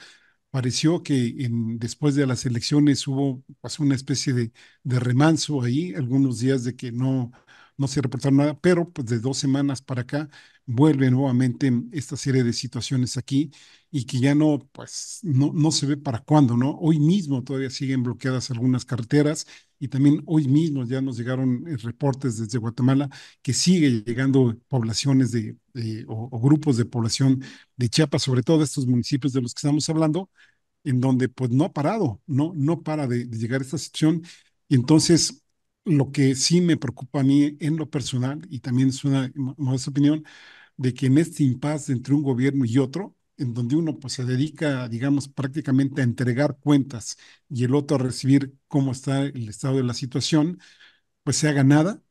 [SPEAKER 2] pareció que en, después de las elecciones hubo pues, una especie de, de, remanso ahí, algunos días de que no, no se reportaron nada, pero pues, de dos semanas para acá vuelve nuevamente esta serie de situaciones aquí y que ya no, pues, no, no se ve para cuándo, ¿no? Hoy mismo todavía siguen bloqueadas algunas carreteras y también hoy mismo ya nos llegaron eh, reportes desde Guatemala que sigue llegando poblaciones de, o, grupos de población de Chiapas, sobre todo estos municipios de los que estamos hablando, en donde pues no ha parado, no, no para de, llegar esta situación. Y entonces lo que sí me preocupa a mí en lo personal, y también es una modesta opinión, de que en este impasse entre un gobierno y otro, en donde uno pues, se dedica, digamos, prácticamente a entregar cuentas y el otro a recibir cómo está el estado de la situación, pues se haga nada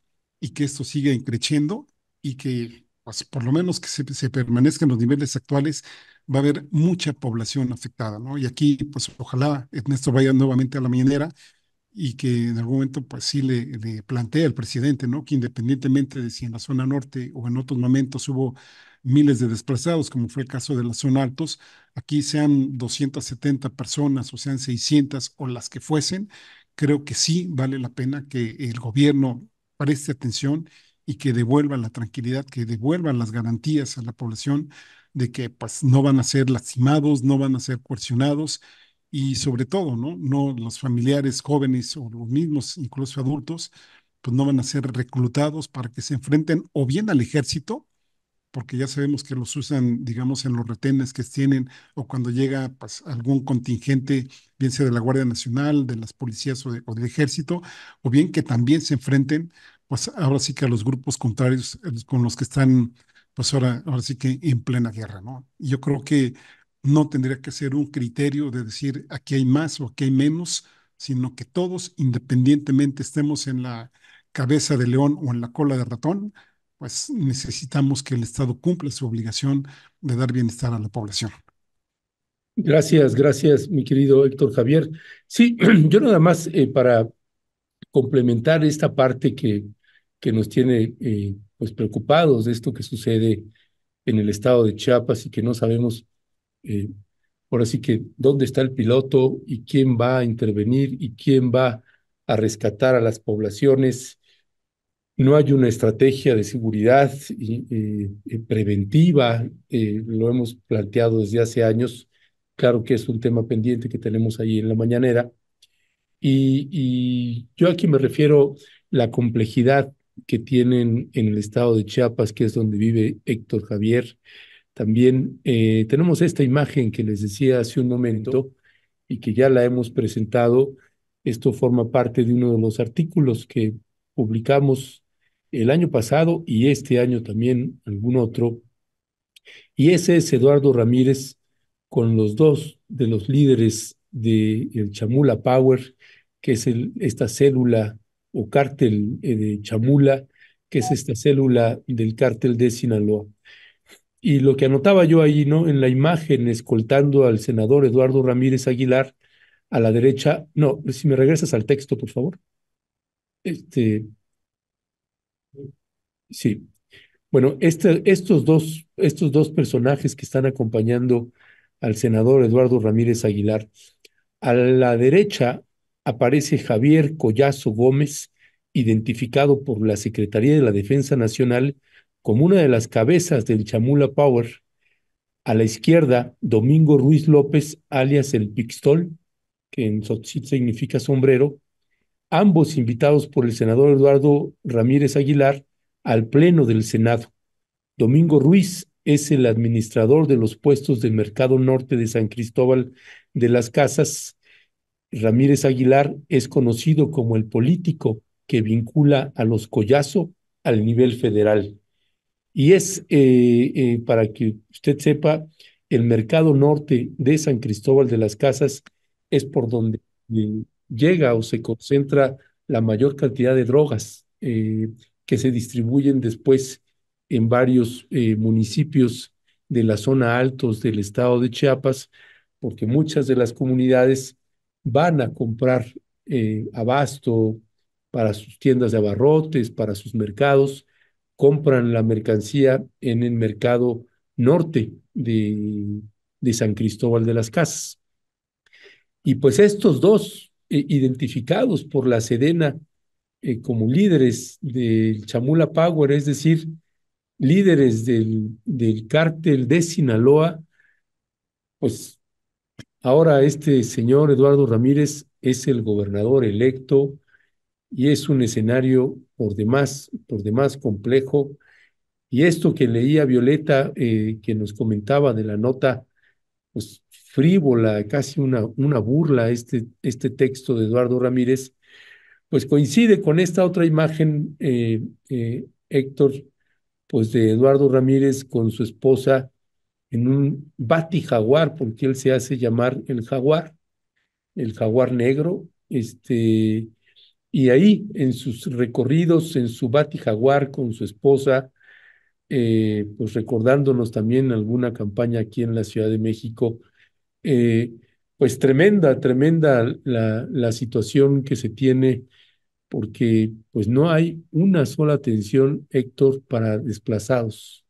[SPEAKER 2] y que esto siga creciendo y que pues, por lo menos que se, se permanezca en los niveles actuales, va a haber mucha población afectada, ¿no? Y aquí, pues ojalá Ernesto vaya nuevamente a la mañanera y que en algún momento, pues sí le, plantea el presidente, ¿no? Que independientemente de si en la zona norte o en otros momentos hubo miles de desplazados, como fue el caso de la zona altos. Aquí sean 270 personas o sean 600 o las que fuesen, creo que sí vale la pena que el gobierno preste atención y que devuelva la tranquilidad, que devuelva las garantías a la población de que pues, no van a ser lastimados, no van a ser coercionados y sobre todo, ¿no? No los familiares jóvenes o los mismos, incluso adultos, pues no van a ser reclutados para que se enfrenten o bien al ejército porque ya sabemos que los usan, digamos, en los retenes que tienen o cuando llega pues, algún contingente, bien sea de la Guardia Nacional, de las policías o, o, del ejército, o bien que también se enfrenten, pues ahora sí que a los grupos contrarios eh, con los que están, pues ahora, ahora sí que en plena guerra, ¿no? yo creo que no tendría que ser un criterio de decir aquí hay más o aquí hay menos, sino que todos, independientemente estemos en la cabeza de león o en la cola de ratón, pues necesitamos que el Estado cumpla su obligación de dar bienestar a la población.
[SPEAKER 1] Gracias, gracias, mi querido Héctor Javier. Sí, (clears throat) yo nada más eh, para complementar esta parte que, que nos tiene eh, pues preocupados de esto que sucede en el estado de Chiapas y que no sabemos por eh, así que dónde está el piloto y quién va a intervenir y quién va a rescatar a las poblaciones no hay una estrategia de seguridad y, preventiva, eh, lo hemos planteado desde hace años, claro que es un tema pendiente que tenemos ahí en la mañanera, y, yo aquí me refiero la complejidad que tienen en el estado de Chiapas, que es donde vive Héctor Javier. También eh, tenemos esta imagen que les decía hace un momento y que ya la hemos presentado. Esto forma parte de uno de los artículos que publicamos el año pasado y este año también algún otro. Y ese es Eduardo Ramírez con los dos de los líderes del el Chamula Power, que es esta célula o cártel eh, de Chamula, que es esta célula del cártel de Sinaloa. Y lo que anotaba yo ahí, ¿no? En la imagen, escoltando al senador Eduardo Ramírez Aguilar, a la derecha, no, si me regresas al texto, por favor. Este, Sí. Bueno, estos, dos, estos dos personajes que están acompañando al senador Eduardo Ramírez Aguilar, a la derecha aparece Javier Collazo Gómez, identificado por la Secretaría de la Defensa Nacional como una de las cabezas del Chamula Power. A la izquierda, Domingo Ruiz López, alias el Pixtol, que en Sotzit significa sombrero, ambos invitados por el senador Eduardo Ramírez Aguilar al Pleno del Senado. Domingo Ruiz es el administrador de los puestos del Mercado Norte de San Cristóbal de las Casas. Ramírez Aguilar es conocido como el político que vincula a los Collazo al nivel federal. Y es, eh, eh, para que usted sepa, el Mercado Norte de San Cristóbal de las Casas es por donde eh, llega o se concentra la mayor cantidad de drogas que se distribuyen después en varios eh, municipios de la zona altos del estado de Chiapas, porque muchas de las comunidades van a comprar eh, abasto para sus tiendas de abarrotes, para sus mercados, compran la mercancía en el mercado norte de, San Cristóbal de las Casas. Y pues estos dos, eh, identificados por la Sedena eh, como líderes del Chamula Power, es decir, líderes del, del cártel de Sinaloa, pues ahora este señor Eduardo Ramírez es el gobernador electo y es un escenario por demás, por demás complejo. Y esto que leía Violeta, eh, que nos comentaba de la nota, pues frívola, casi una, una burla, este, este texto de Eduardo Ramírez, pues coincide con esta otra imagen, eh, eh, Héctor, pues de Eduardo Ramírez con su esposa en un bati jaguar, porque él se hace llamar el jaguar, el jaguar negro, este, y ahí en sus recorridos, en su bati jaguar con su esposa, eh, pues recordándonos también alguna campaña aquí en la Ciudad de México, pues tremenda, tremenda la situación que se tiene porque pues no hay una sola atención, Héctor, para desplazados.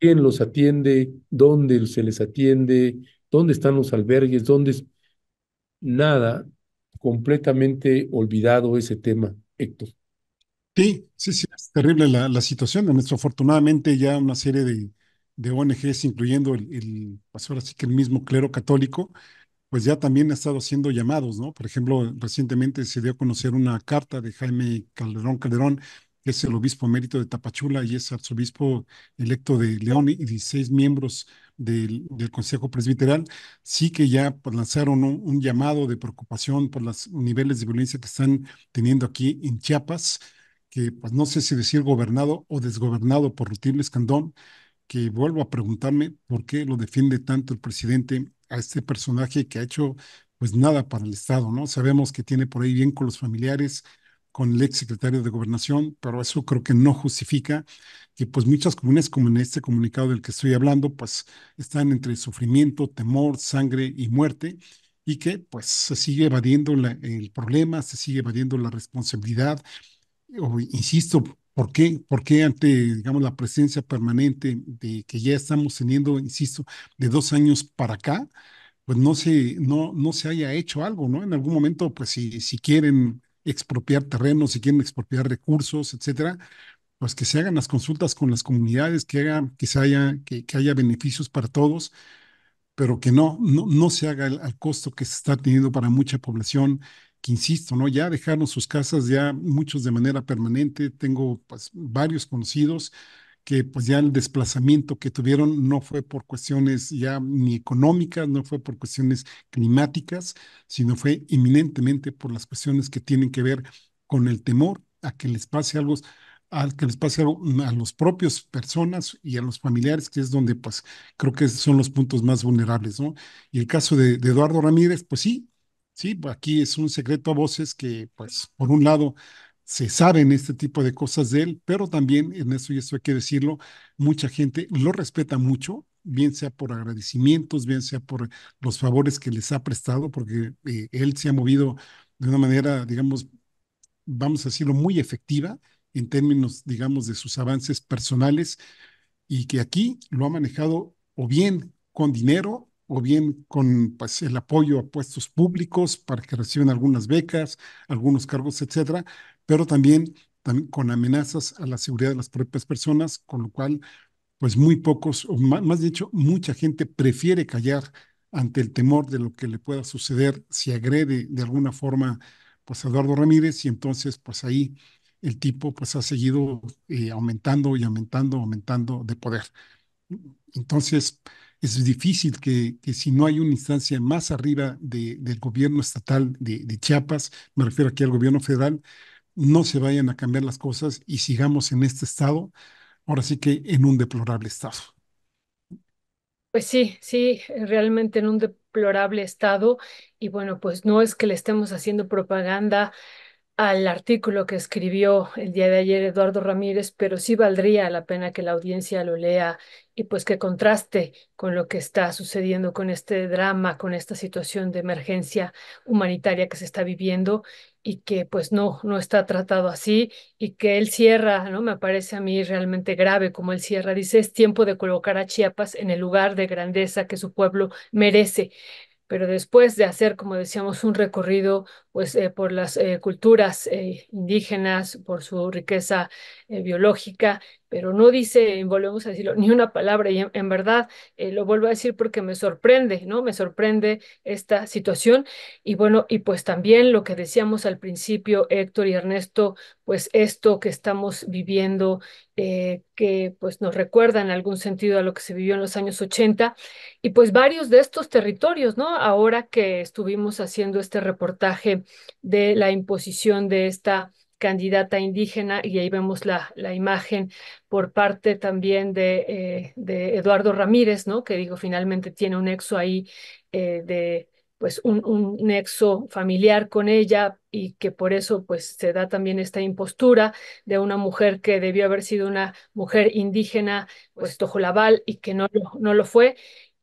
[SPEAKER 1] ¿Quién los atiende? ¿Dónde se les atiende? ¿Dónde están los albergues? ¿Dónde? Es... Nada, completamente olvidado ese tema, Héctor.
[SPEAKER 2] Sí, sí, sí, es terrible la, la situación. Afortunadamente ya una serie de, ONGs, incluyendo el, pastor pues, así que el mismo clero católico, pues ya también ha estado haciendo llamados, ¿no? Por ejemplo, recientemente se dio a conocer una carta de Jaime Calderón Calderón, que es el obispo mérito de Tapachula y es arzobispo electo de León y 16 miembros del, Consejo Presbiteral, sí que ya pues, lanzaron un, llamado de preocupación por los niveles de violencia que están teniendo aquí en Chiapas, que pues no sé si decir gobernado o desgobernado por Rutilio Escandón, que vuelvo a preguntarme por qué lo defiende tanto el presidente a este personaje que ha hecho pues nada para el Estado, ¿no? Sabemos que tiene por ahí bien con los familiares, con el ex secretario de Gobernación, pero eso creo que no justifica que pues muchas comunas, como en este comunicado del que estoy hablando, pues están entre sufrimiento, temor, sangre y muerte, y que pues se sigue evadiendo el problema, se sigue evadiendo la responsabilidad, o insisto, ¿Por qué? ante, digamos, la presencia permanente de que ya estamos teniendo, insisto, de dos años para acá, pues no se, no, no se haya hecho algo, ¿no? En algún momento, pues si, si quieren expropiar terrenos, si quieren expropiar recursos, etcétera, pues que se hagan las consultas con las comunidades, que haya, que, que haya beneficios para todos, pero que no, no, no se haga al costo que se está teniendo para mucha población insisto, ¿no? Ya dejaron sus casas, ya muchos de manera permanente. Tengo pues varios conocidos que pues ya el desplazamiento que tuvieron no fue por cuestiones ya ni económicas, no fue por cuestiones climáticas, sino fue eminentemente por las cuestiones que tienen que ver con el temor a que les pase algo, a que les pase a los propios personas y a los familiares, que es donde pues creo que son los puntos más vulnerables, ¿no? Y el caso de Eduardo Ramírez, pues sí, Sí, pues, aquí es un secreto a voces que, pues, por un lado, se saben este tipo de cosas de él, pero también, en eso y esto hay que decirlo, mucha gente lo respeta mucho, bien sea por agradecimientos, bien sea por los favores que les ha prestado, porque eh, él se ha movido de una manera, digamos, vamos a decirlo, muy efectiva en términos, digamos, de sus avances personales y que aquí lo ha manejado o bien con dinero o bien con pues, el apoyo a puestos públicos para que reciban algunas becas, algunos cargos, etcétera, pero también, con amenazas a la seguridad de las propias personas, con lo cual, pues muy pocos, o más, de dicho, mucha gente prefiere callar ante el temor de lo que le pueda suceder si agrede de alguna forma pues a Eduardo Ramírez y entonces pues ahí el tipo pues ha seguido eh, aumentando y aumentando, aumentando de poder. Entonces, es difícil que, si no hay una instancia más arriba de, del gobierno estatal de, de, Chiapas, me refiero aquí al gobierno federal, no se vayan a cambiar las cosas y sigamos en este estado, ahora sí que en un deplorable estado.
[SPEAKER 3] Pues sí, sí, realmente en un deplorable estado y bueno, pues no es que le estemos haciendo propaganda al artículo que escribió el día de ayer Eduardo Ramírez, pero sí valdría la pena que la audiencia lo lea y pues que contraste con lo que está sucediendo con este drama, con esta situación de emergencia humanitaria que se está viviendo y que pues no, no está tratado así y que él cierra, ¿no? Me parece a mí realmente grave como él cierra, dice, es tiempo de colocar a Chiapas en el lugar de grandeza que su pueblo merece pero después de hacer, como decíamos, un recorrido pues, eh, por las eh, culturas eh, indígenas, por su riqueza biológica pero no dice, volvemos a decirlo, (laughs) ni una palabra. Y en, verdad eh, lo vuelvo a decir porque me sorprende, ¿no? Me sorprende esta situación. Y bueno, y pues también lo que decíamos al principio, Héctor y Ernesto, pues esto que estamos viviendo, eh, que pues nos recuerda en algún sentido a lo que se vivió en los años 80. Y pues varios de estos territorios, ¿no? Ahora que estuvimos haciendo este reportaje de la imposición de esta candidata indígena y ahí vemos la, la imagen por parte también de, eh, Eduardo Ramírez, ¿no? que digo, finalmente tiene un nexo ahí eh, de pues un, nexo familiar con ella y que por eso pues se da también esta impostura de una mujer que debió haber sido una mujer indígena, pues tojolabal y que no, no lo fue.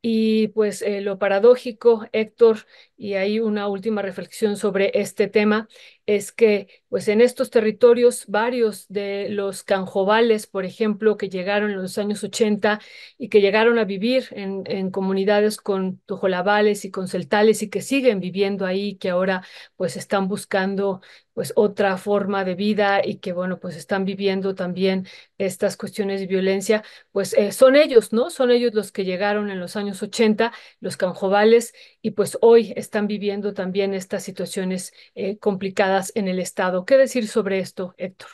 [SPEAKER 3] Y pues eh, lo paradójico, Héctor, y ahí una última reflexión sobre este tema, es que pues en estos territorios varios de los canjobales, por ejemplo, que llegaron en los años 80 y que llegaron a vivir en, comunidades con tojolabales y con celtales y que siguen viviendo ahí, que ahora pues están buscando pues otra forma de vida y que bueno pues están viviendo también estas cuestiones de violencia, pues eh, son ellos, ¿no? Son ellos los que llegaron en los años 80, los canjobales, y pues hoy están viviendo también estas situaciones eh, complicadas en el Estado. ¿Qué decir sobre esto, Héctor?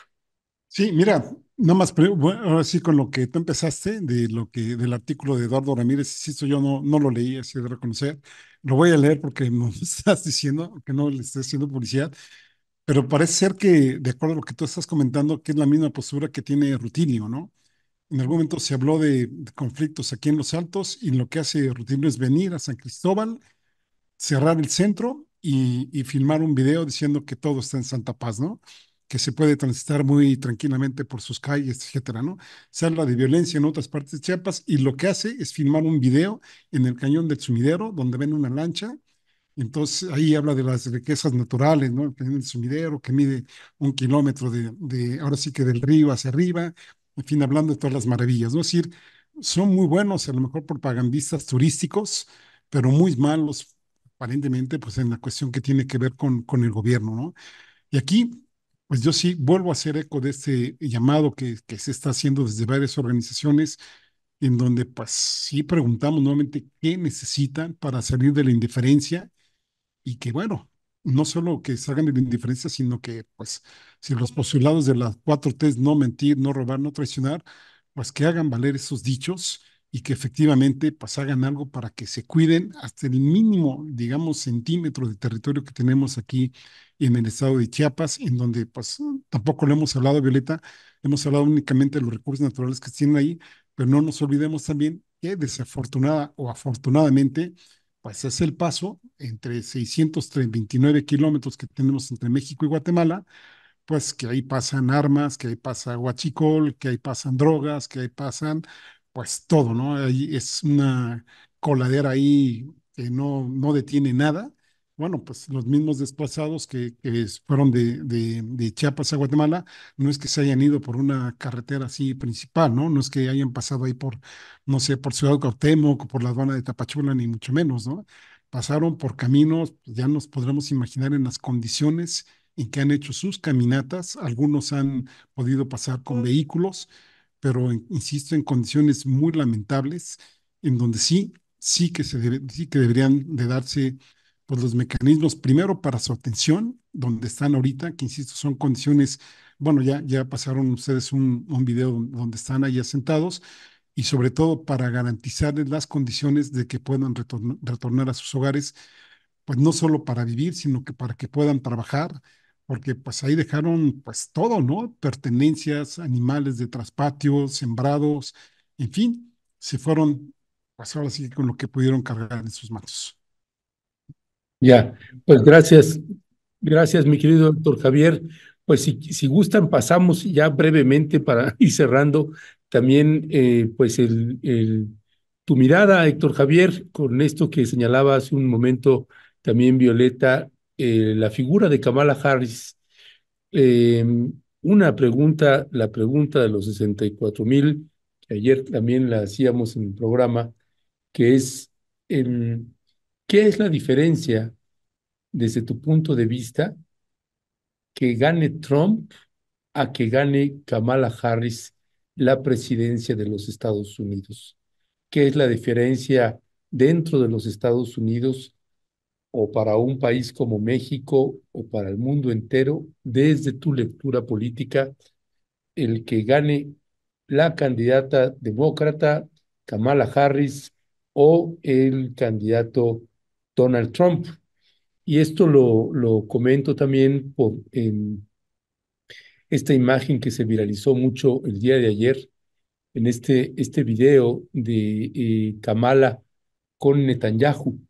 [SPEAKER 2] Sí, mira, no más, ahora sí con lo que tú empezaste, de lo que, del artículo de Eduardo Ramírez, insisto, yo no, no lo leí, así de reconocer. Lo voy a leer porque me (laughs) estás diciendo que no le estés haciendo publicidad, pero parece ser que, de acuerdo a lo que tú estás comentando, que es la misma postura que tiene rutinio ¿no? En algún momento se habló de, conflictos aquí en Los Altos y lo que hace Rutinio es venir a San Cristóbal, cerrar el centro y, filmar un video diciendo que todo está en Santa Paz, ¿no? Que se puede transitar muy tranquilamente por sus calles, etcétera, ¿no? Se habla de violencia en otras partes de Chiapas y lo que hace es filmar un video en el cañón del sumidero donde ven una lancha. Entonces ahí habla de las riquezas naturales, ¿no? El cañón del sumidero que mide un kilómetro de, de, ahora sí que del río hacia arriba, en fin, hablando de todas las maravillas, ¿no? Es decir, son muy buenos, a lo mejor propagandistas turísticos, pero muy malos aparentemente, pues en la cuestión que tiene que ver con, con el gobierno, ¿no? Y aquí, pues yo sí vuelvo a hacer eco de este llamado que, que se está haciendo desde varias organizaciones, en donde pues sí preguntamos nuevamente qué necesitan para salir de la indiferencia y que bueno, no solo que salgan de la indiferencia, sino que pues si los postulados de las cuatro T no mentir, no robar, no traicionar, pues que hagan valer esos dichos y que efectivamente pues hagan algo para que se cuiden hasta el mínimo, digamos, centímetro de territorio que tenemos aquí en el estado de Chiapas, en donde pues tampoco le hemos hablado, Violeta, hemos hablado únicamente de los recursos naturales que tienen ahí, pero no nos olvidemos también que desafortunada o afortunadamente, pues es el paso entre 629 kilómetros que tenemos entre México y Guatemala, pues que ahí pasan armas, que ahí pasa guachicol que ahí pasan drogas, que ahí pasan pues todo, ¿no? es una coladera ahí que no, no detiene nada. Bueno, pues los mismos desplazados que, fueron de, Chiapas a Guatemala, no es que se hayan ido por una carretera así principal, ¿no? No es que hayan pasado ahí por, no sé, por Ciudad Cuauhtémoc o por la aduana de Tapachula, ni mucho menos, ¿no? Pasaron por caminos, pues, ya nos podremos imaginar en las condiciones en que han hecho sus caminatas. Algunos han podido pasar con vehículos, pero insisto, en condiciones muy lamentables, en donde sí, sí que, se sí que deberían de darse pues, los mecanismos, primero para su atención, donde están ahorita, que insisto, son condiciones, bueno, ya, ya pasaron ustedes un, un video donde están ahí asentados, y sobre todo para garantizarles las condiciones de que puedan retornar a sus hogares, pues no solo para vivir, sino que para que puedan trabajar, porque pues ahí dejaron pues todo, ¿no? Pertenencias, animales de traspatios, sembrados, en fin, se fueron pues ahora con lo que pudieron cargar en sus manos. Ya, pues gracias, gracias mi querido doctor Javier.
[SPEAKER 1] Pues si, gustan pasamos ya brevemente para (laughs) ir cerrando también eh, pues tu mirada, Héctor Javier, con esto que señalaba hace un momento también Violeta eh, la figura de Kamala Harris, eh, una pregunta, la pregunta de los 64 mil, que ayer también la hacíamos en el programa, que es, em, ¿qué es la diferencia desde tu punto de vista que gane Trump a que gane Kamala Harris la presidencia de los Estados Unidos? ¿Qué es la diferencia dentro de los Estados Unidos? o para un país como México o para el mundo entero, desde tu lectura política, el que gane la candidata demócrata Kamala Harris o el candidato Donald Trump. Y esto lo, lo comento también por en esta imagen que se viralizó mucho el día de ayer, en este, este video de eh, Kamala con Netanyahu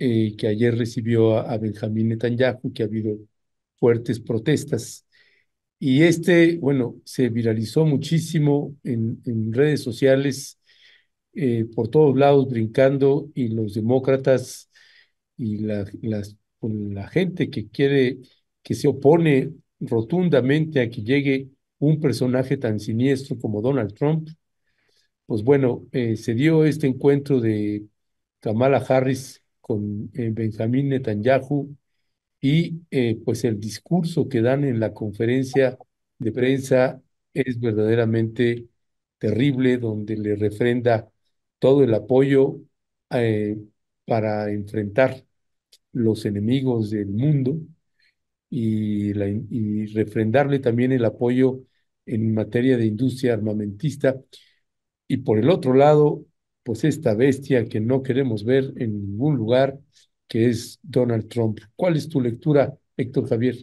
[SPEAKER 1] eh, que ayer recibió a, Benjamín Netanyahu, que ha habido fuertes protestas. Y este, bueno, se viralizó muchísimo en, redes sociales, eh, por todos lados brincando, y los demócratas y la, gente que quiere, que se opone rotundamente a que llegue un personaje tan siniestro como Donald Trump, pues bueno, eh, se dio este encuentro de Kamala Harris con eh, Benjamín Netanyahu y eh, pues el discurso que dan en la conferencia de prensa es verdaderamente terrible, donde le refrenda todo el apoyo eh, para enfrentar los enemigos del mundo y refrendarle también el apoyo en materia de industria armamentista. Y por el otro lado, pues esta bestia que no queremos ver en ningún lugar,
[SPEAKER 2] que es Donald Trump. ¿Cuál es tu lectura, Héctor Javier?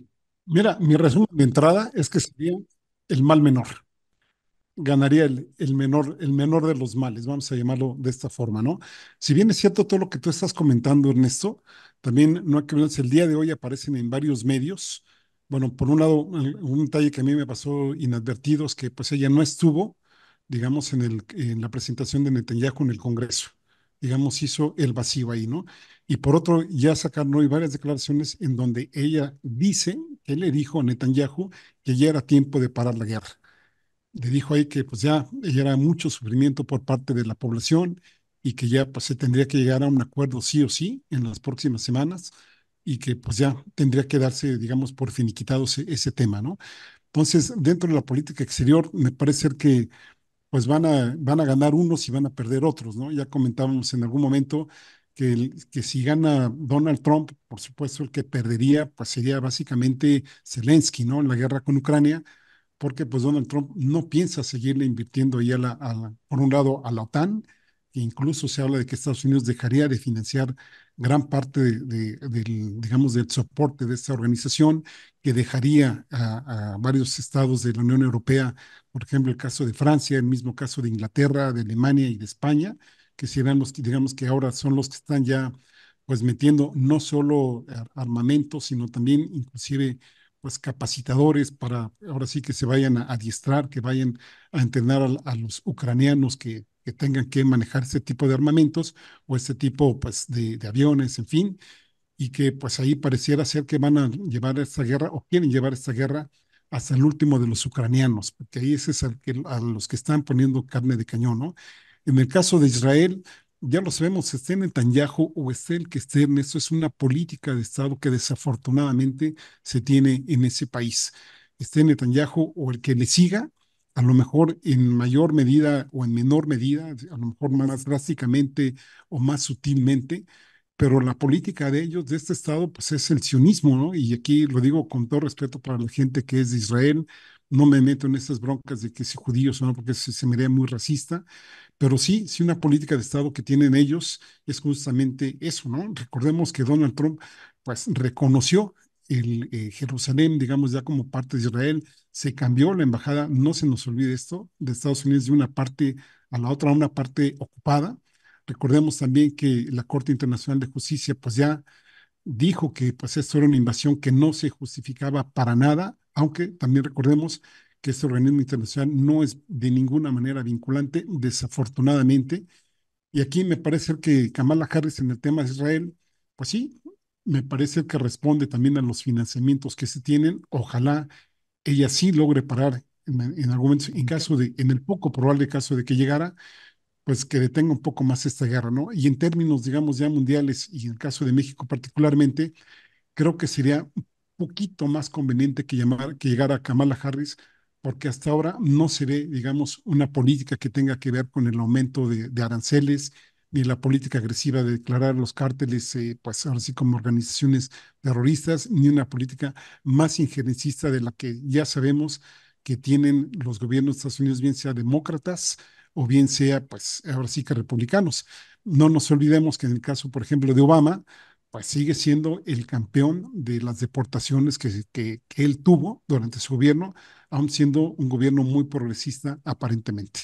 [SPEAKER 2] Mira, mi resumen de entrada es que sería el mal menor. Ganaría el, menor, el menor de los males, vamos a llamarlo de esta forma, ¿no? Si bien es cierto todo lo que tú estás comentando, Ernesto, también no hay que olvidarse, el día de hoy aparecen en varios medios. Bueno, por un lado, un detalle que a mí me pasó inadvertido es que pues ella no estuvo digamos, en, el, en la presentación de Netanyahu en el Congreso. Digamos, hizo el vacío ahí, ¿no? Y por otro, ya sacaron hoy varias declaraciones en donde ella dice que le dijo a Netanyahu que ya era tiempo de parar la guerra. Le dijo ahí que pues ya, ya era mucho sufrimiento por parte de la población y que ya pues, se tendría que llegar a un acuerdo sí o sí en las próximas semanas y que pues ya tendría que darse, digamos, por finiquitado ese, ese tema, ¿no? Entonces, dentro de la política exterior, me parece ser que pues van a, van a ganar unos y van a perder otros, ¿no? Ya comentábamos en algún momento que, que si gana Donald Trump, por supuesto, el que perdería, pues sería básicamente Zelensky, ¿no? En la guerra con Ucrania, porque pues Donald Trump no piensa seguirle invirtiendo ahí a la, a por un lado a la OTAN, e incluso se habla de que Estados Unidos dejaría de financiar gran parte del, digamos, del soporte de esta organización que dejaría a, varios estados de la Unión Europea, por ejemplo, el caso de Francia, el mismo caso de Inglaterra, de Alemania y de España, que serán los que, digamos, que ahora son los que están ya, pues, metiendo no solo armamento, sino también inclusive pues capacitadores para ahora sí que se vayan a adiestrar, que vayan a entrenar a los ucranianos que que tengan que manejar este tipo de armamentos o este tipo pues, de, aviones, en fin, y que pues ahí pareciera ser que van a llevar esta guerra o quieren llevar esta guerra hasta el último de los ucranianos, porque ahí ese es el que, a los que están poniendo carne de cañón, ¿no? En el caso de Israel, ya lo sabemos, esté Netanyahu o esté el que esté, eso es una política de Estado que desafortunadamente se tiene en ese país. Esté Netanyahu o el que le siga, a lo mejor en mayor medida o en menor medida, a lo mejor más drásticamente o más sutilmente, pero la política de ellos, de este Estado, pues es el sionismo, ¿no? Y aquí lo digo con todo respeto para la gente que es de Israel, no me meto en estas broncas de que si judíos o no, porque se, me ve muy racista, pero sí, sí una política de Estado que tienen ellos es justamente eso, ¿no? Recordemos que Donald Trump, pues reconoció el eh, Jerusalén, digamos, ya como parte de Israel, se cambió la embajada, no se nos olvide esto, de Estados Unidos de una parte a la otra, a una parte ocupada. Recordemos también que la Corte Internacional de Justicia pues ya dijo que pues esto era una invasión que no se justificaba para nada, aunque también recordemos que este organismo internacional no es de ninguna manera vinculante, desafortunadamente. Y aquí me parece que Kamala Harris en el tema de Israel, pues sí, me parece que responde también a los financiamientos que se tienen. Ojalá ella sí logre parar en, en caso de, en el poco probable caso de que llegara, pues que detenga un poco más esta guerra, ¿no? Y en términos, digamos, ya mundiales y en el caso de México particularmente, creo que sería un poquito más conveniente que, llamar, que llegara Kamala Harris, porque hasta ahora no se ve, digamos, una política que tenga que ver con el aumento de aranceles, ni la política agresiva de declarar los cárteles, eh, pues ahora sí como organizaciones terroristas, ni una política más injerencista de la que ya sabemos que tienen los gobiernos de Estados Unidos, bien sea demócratas o bien sea, pues ahora sí que republicanos. No nos olvidemos que en el caso, por ejemplo, de Obama, pues sigue siendo el campeón de las deportaciones que, que, él tuvo durante su gobierno, aún siendo un gobierno muy progresista aparentemente.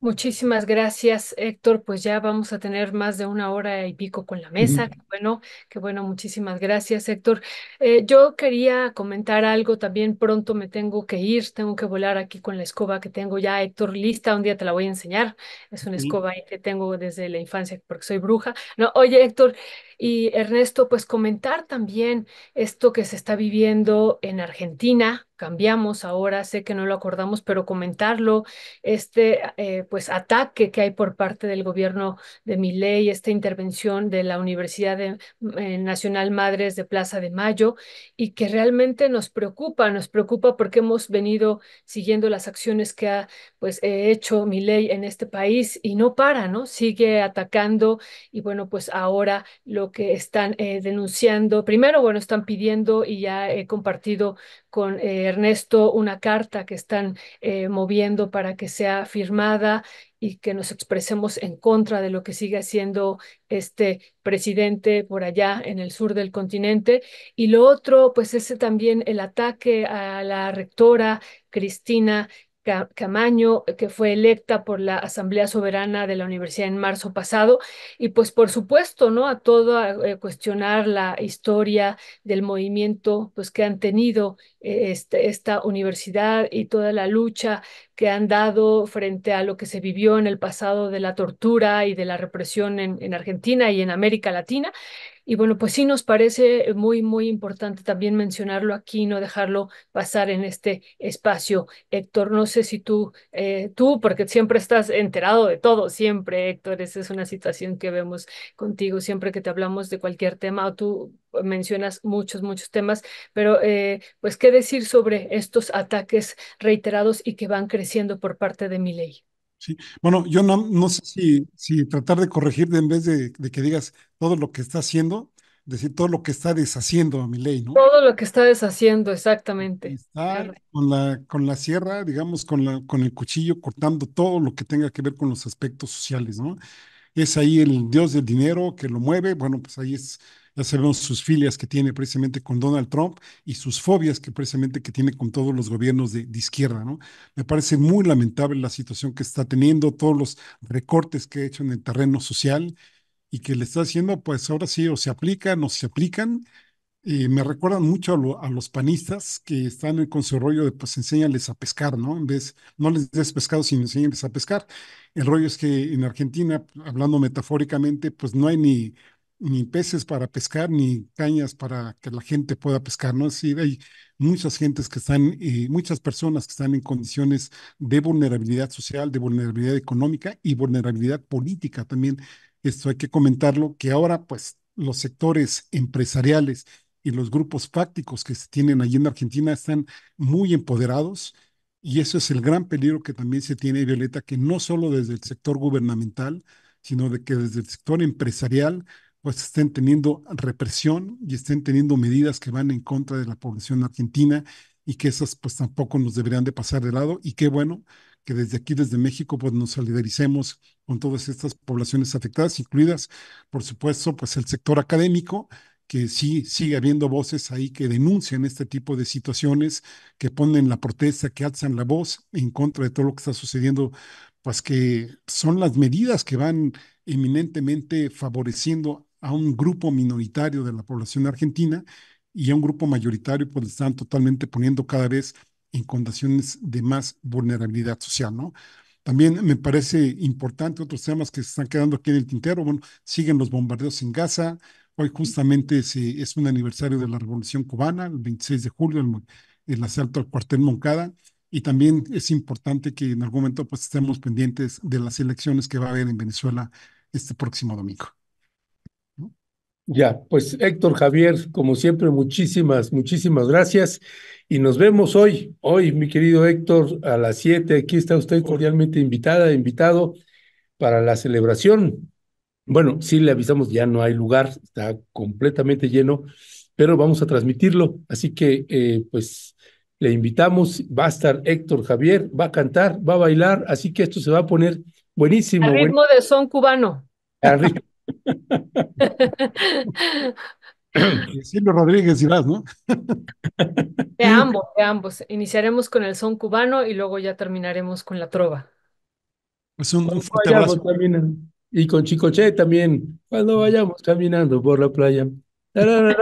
[SPEAKER 3] Muchísimas gracias, Héctor. Pues ya vamos a tener más de una hora y pico con la mesa. bueno, qué bueno. Muchísimas gracias, Héctor. Eh, yo quería comentar algo también. Pronto me tengo que ir, tengo que volar aquí con la escoba que tengo ya, Héctor, lista. Un día te la voy a enseñar. Es una escoba que tengo desde la infancia porque soy bruja. No, oye, Héctor, y Ernesto, pues comentar también esto que se está viviendo en Argentina, cambiamos ahora, sé que no lo acordamos, pero comentarlo, este eh, pues ataque que hay por parte del gobierno de Miley, esta intervención de la Universidad eh, Nacional Madres de Plaza de Mayo y que realmente nos preocupa, nos preocupa porque hemos venido siguiendo las acciones que ha pues eh, hecho Miley en este país y no para, ¿no? Sigue atacando y bueno, pues ahora lo que están eh, denunciando. Primero, bueno, están pidiendo y ya he compartido con eh, Ernesto una carta que están eh, moviendo para que sea firmada y que nos expresemos en contra de lo que sigue haciendo este presidente por allá en el sur del continente. Y lo otro, pues ese también el ataque a la rectora Cristina Camaño, eh, que fue electa por la Asamblea Soberana de la Universidad en marzo pasado, y pues por supuesto, ¿no? A todo eh, cuestionar la historia del movimiento, pues que han tenido eh, este, esta universidad y toda la lucha que han dado frente a lo que se vivió en el pasado de la tortura y de la represión en, Argentina y en América Latina. Y bueno, pues sí nos parece muy, muy importante también mencionarlo aquí, no dejarlo pasar en este espacio. Héctor, no sé si tú, eh, tú, porque siempre estás enterado de todo, siempre, Héctor, esa es una situación que vemos contigo siempre que te hablamos de cualquier tema o tú mencionas muchos, muchos temas, pero eh, pues, ¿qué decir sobre estos ataques reiterados y que van creciendo por parte de mi ley?
[SPEAKER 2] Sí. Bueno, yo no, sé si, tratar de corregir en vez de, que digas todo lo que está haciendo, decir todo lo que está deshaciendo a mi ley, ¿no?
[SPEAKER 3] Todo lo que está deshaciendo, exactamente.
[SPEAKER 2] Está con, la, con la sierra, digamos, con, la, con el cuchillo, cortando todo lo que tenga que ver con los aspectos sociales, ¿no? Es ahí el dios del dinero que lo mueve, bueno, pues ahí es ya sabemos sus filias que tiene precisamente con Donald Trump y sus fobias que precisamente que tiene con todos los gobiernos de, izquierda, ¿no? Me parece muy lamentable la situación que está teniendo, todos los recortes que ha hecho en el terreno social y que le está haciendo, pues ahora sí, o se aplican o se aplican. me recuerdan mucho a, los panistas que están con su rollo de pues enséñales a pescar, ¿no? En vez, no les des pescado, sino enséñales a pescar. El rollo es que en Argentina, hablando metafóricamente, pues no hay ni ni peces para pescar, ni cañas para que la gente pueda pescar, ¿no? Es hay muchas gentes que están, eh, muchas personas que están en condiciones de vulnerabilidad social, de vulnerabilidad económica y vulnerabilidad política también. Esto hay que comentarlo, que ahora pues los sectores empresariales y los grupos fácticos que se tienen allí en Argentina están muy empoderados y eso es el gran peligro que también se tiene, Violeta, que no solo desde el sector gubernamental, sino de que desde el sector empresarial pues estén teniendo represión y estén teniendo medidas que van en contra de la población argentina y que esas pues tampoco nos deberían de pasar de lado y qué bueno que desde aquí, desde México, pues nos solidaricemos con todas estas poblaciones afectadas, incluidas, por supuesto, pues el sector académico, que sí sigue habiendo voces ahí que denuncian este tipo de situaciones, que ponen la protesta, que alzan la voz en contra de todo lo que está sucediendo, pues que son las medidas que van eminentemente favoreciendo a un grupo minoritario de la población argentina y a un grupo mayoritario pues están totalmente poniendo cada vez en condiciones de más vulnerabilidad social, ¿no? También me parece importante otros temas que se están quedando aquí en el tintero. Bueno, siguen los bombardeos en Gaza. Hoy justamente es, un aniversario de la Revolución Cubana, el 26 de julio, el, asalto al cuartel Moncada. Y también es importante que en algún momento pues, estemos pendientes de las elecciones que va a haber en Venezuela este próximo domingo.
[SPEAKER 1] Ya, pues Héctor Javier, como siempre, muchísimas, muchísimas gracias. Y nos vemos hoy, hoy, mi querido Héctor, a las siete, Aquí está usted cordialmente invitada, invitado para la celebración. Bueno, sí le avisamos, ya no hay lugar, está completamente lleno, pero vamos a transmitirlo. Así que, eh, pues, le invitamos, va a estar Héctor Javier, va a cantar, va a bailar, así que esto se va a poner buenísimo. Al ritmo
[SPEAKER 3] de son cubano. Al de ambos, de ambos. Iniciaremos con el son cubano y luego ya terminaremos con la trova.
[SPEAKER 1] Es un, fuerte Y con Chicoche también, cuando vayamos caminando por la playa. No, no,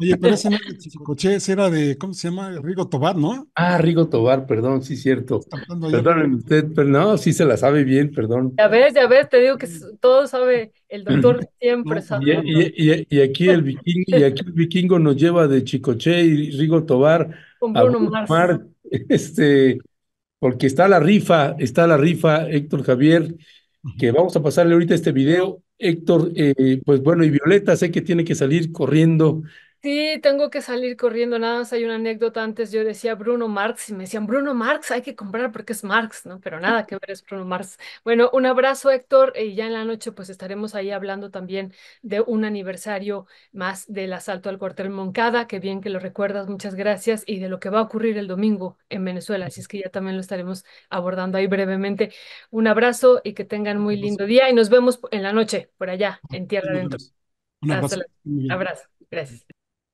[SPEAKER 1] Oye, pero
[SPEAKER 2] era
[SPEAKER 1] de, ¿cómo se llama? Rigo Tobar, ¿no? Ah, Rigo Tobar, perdón, sí, cierto. Perdón, usted, pero no, sí se la sabe bien, perdón.
[SPEAKER 3] Ya ves, ya ves, te digo que todo sabe el doctor (laughs) siempre, sabe.
[SPEAKER 1] Y, aquí el vikingo, y aquí vikingo nos lleva de Chicoche y Rigo Tobar a Este, porque está la rifa, está la rifa, Héctor Javier, que vamos a pasarle ahorita este video Héctor, eh, pues bueno, y Violeta, sé que tiene que salir corriendo
[SPEAKER 3] Sí, tengo que salir corriendo, nada más hay una anécdota antes, yo decía Bruno Marx y me decían, Bruno Marx hay que comprar porque es Marx, ¿no? Pero nada que ver es Bruno Marx. Bueno, un abrazo Héctor y ya en la noche pues estaremos ahí hablando también de un aniversario más del asalto al cuartel Moncada, que bien que lo recuerdas, muchas gracias, y de lo que va a ocurrir el domingo en Venezuela, así es que ya también lo estaremos abordando ahí brevemente. Un abrazo y que tengan muy lindo día y nos vemos en la noche por allá en Tierra Adentro. Un abrazo. Gracias.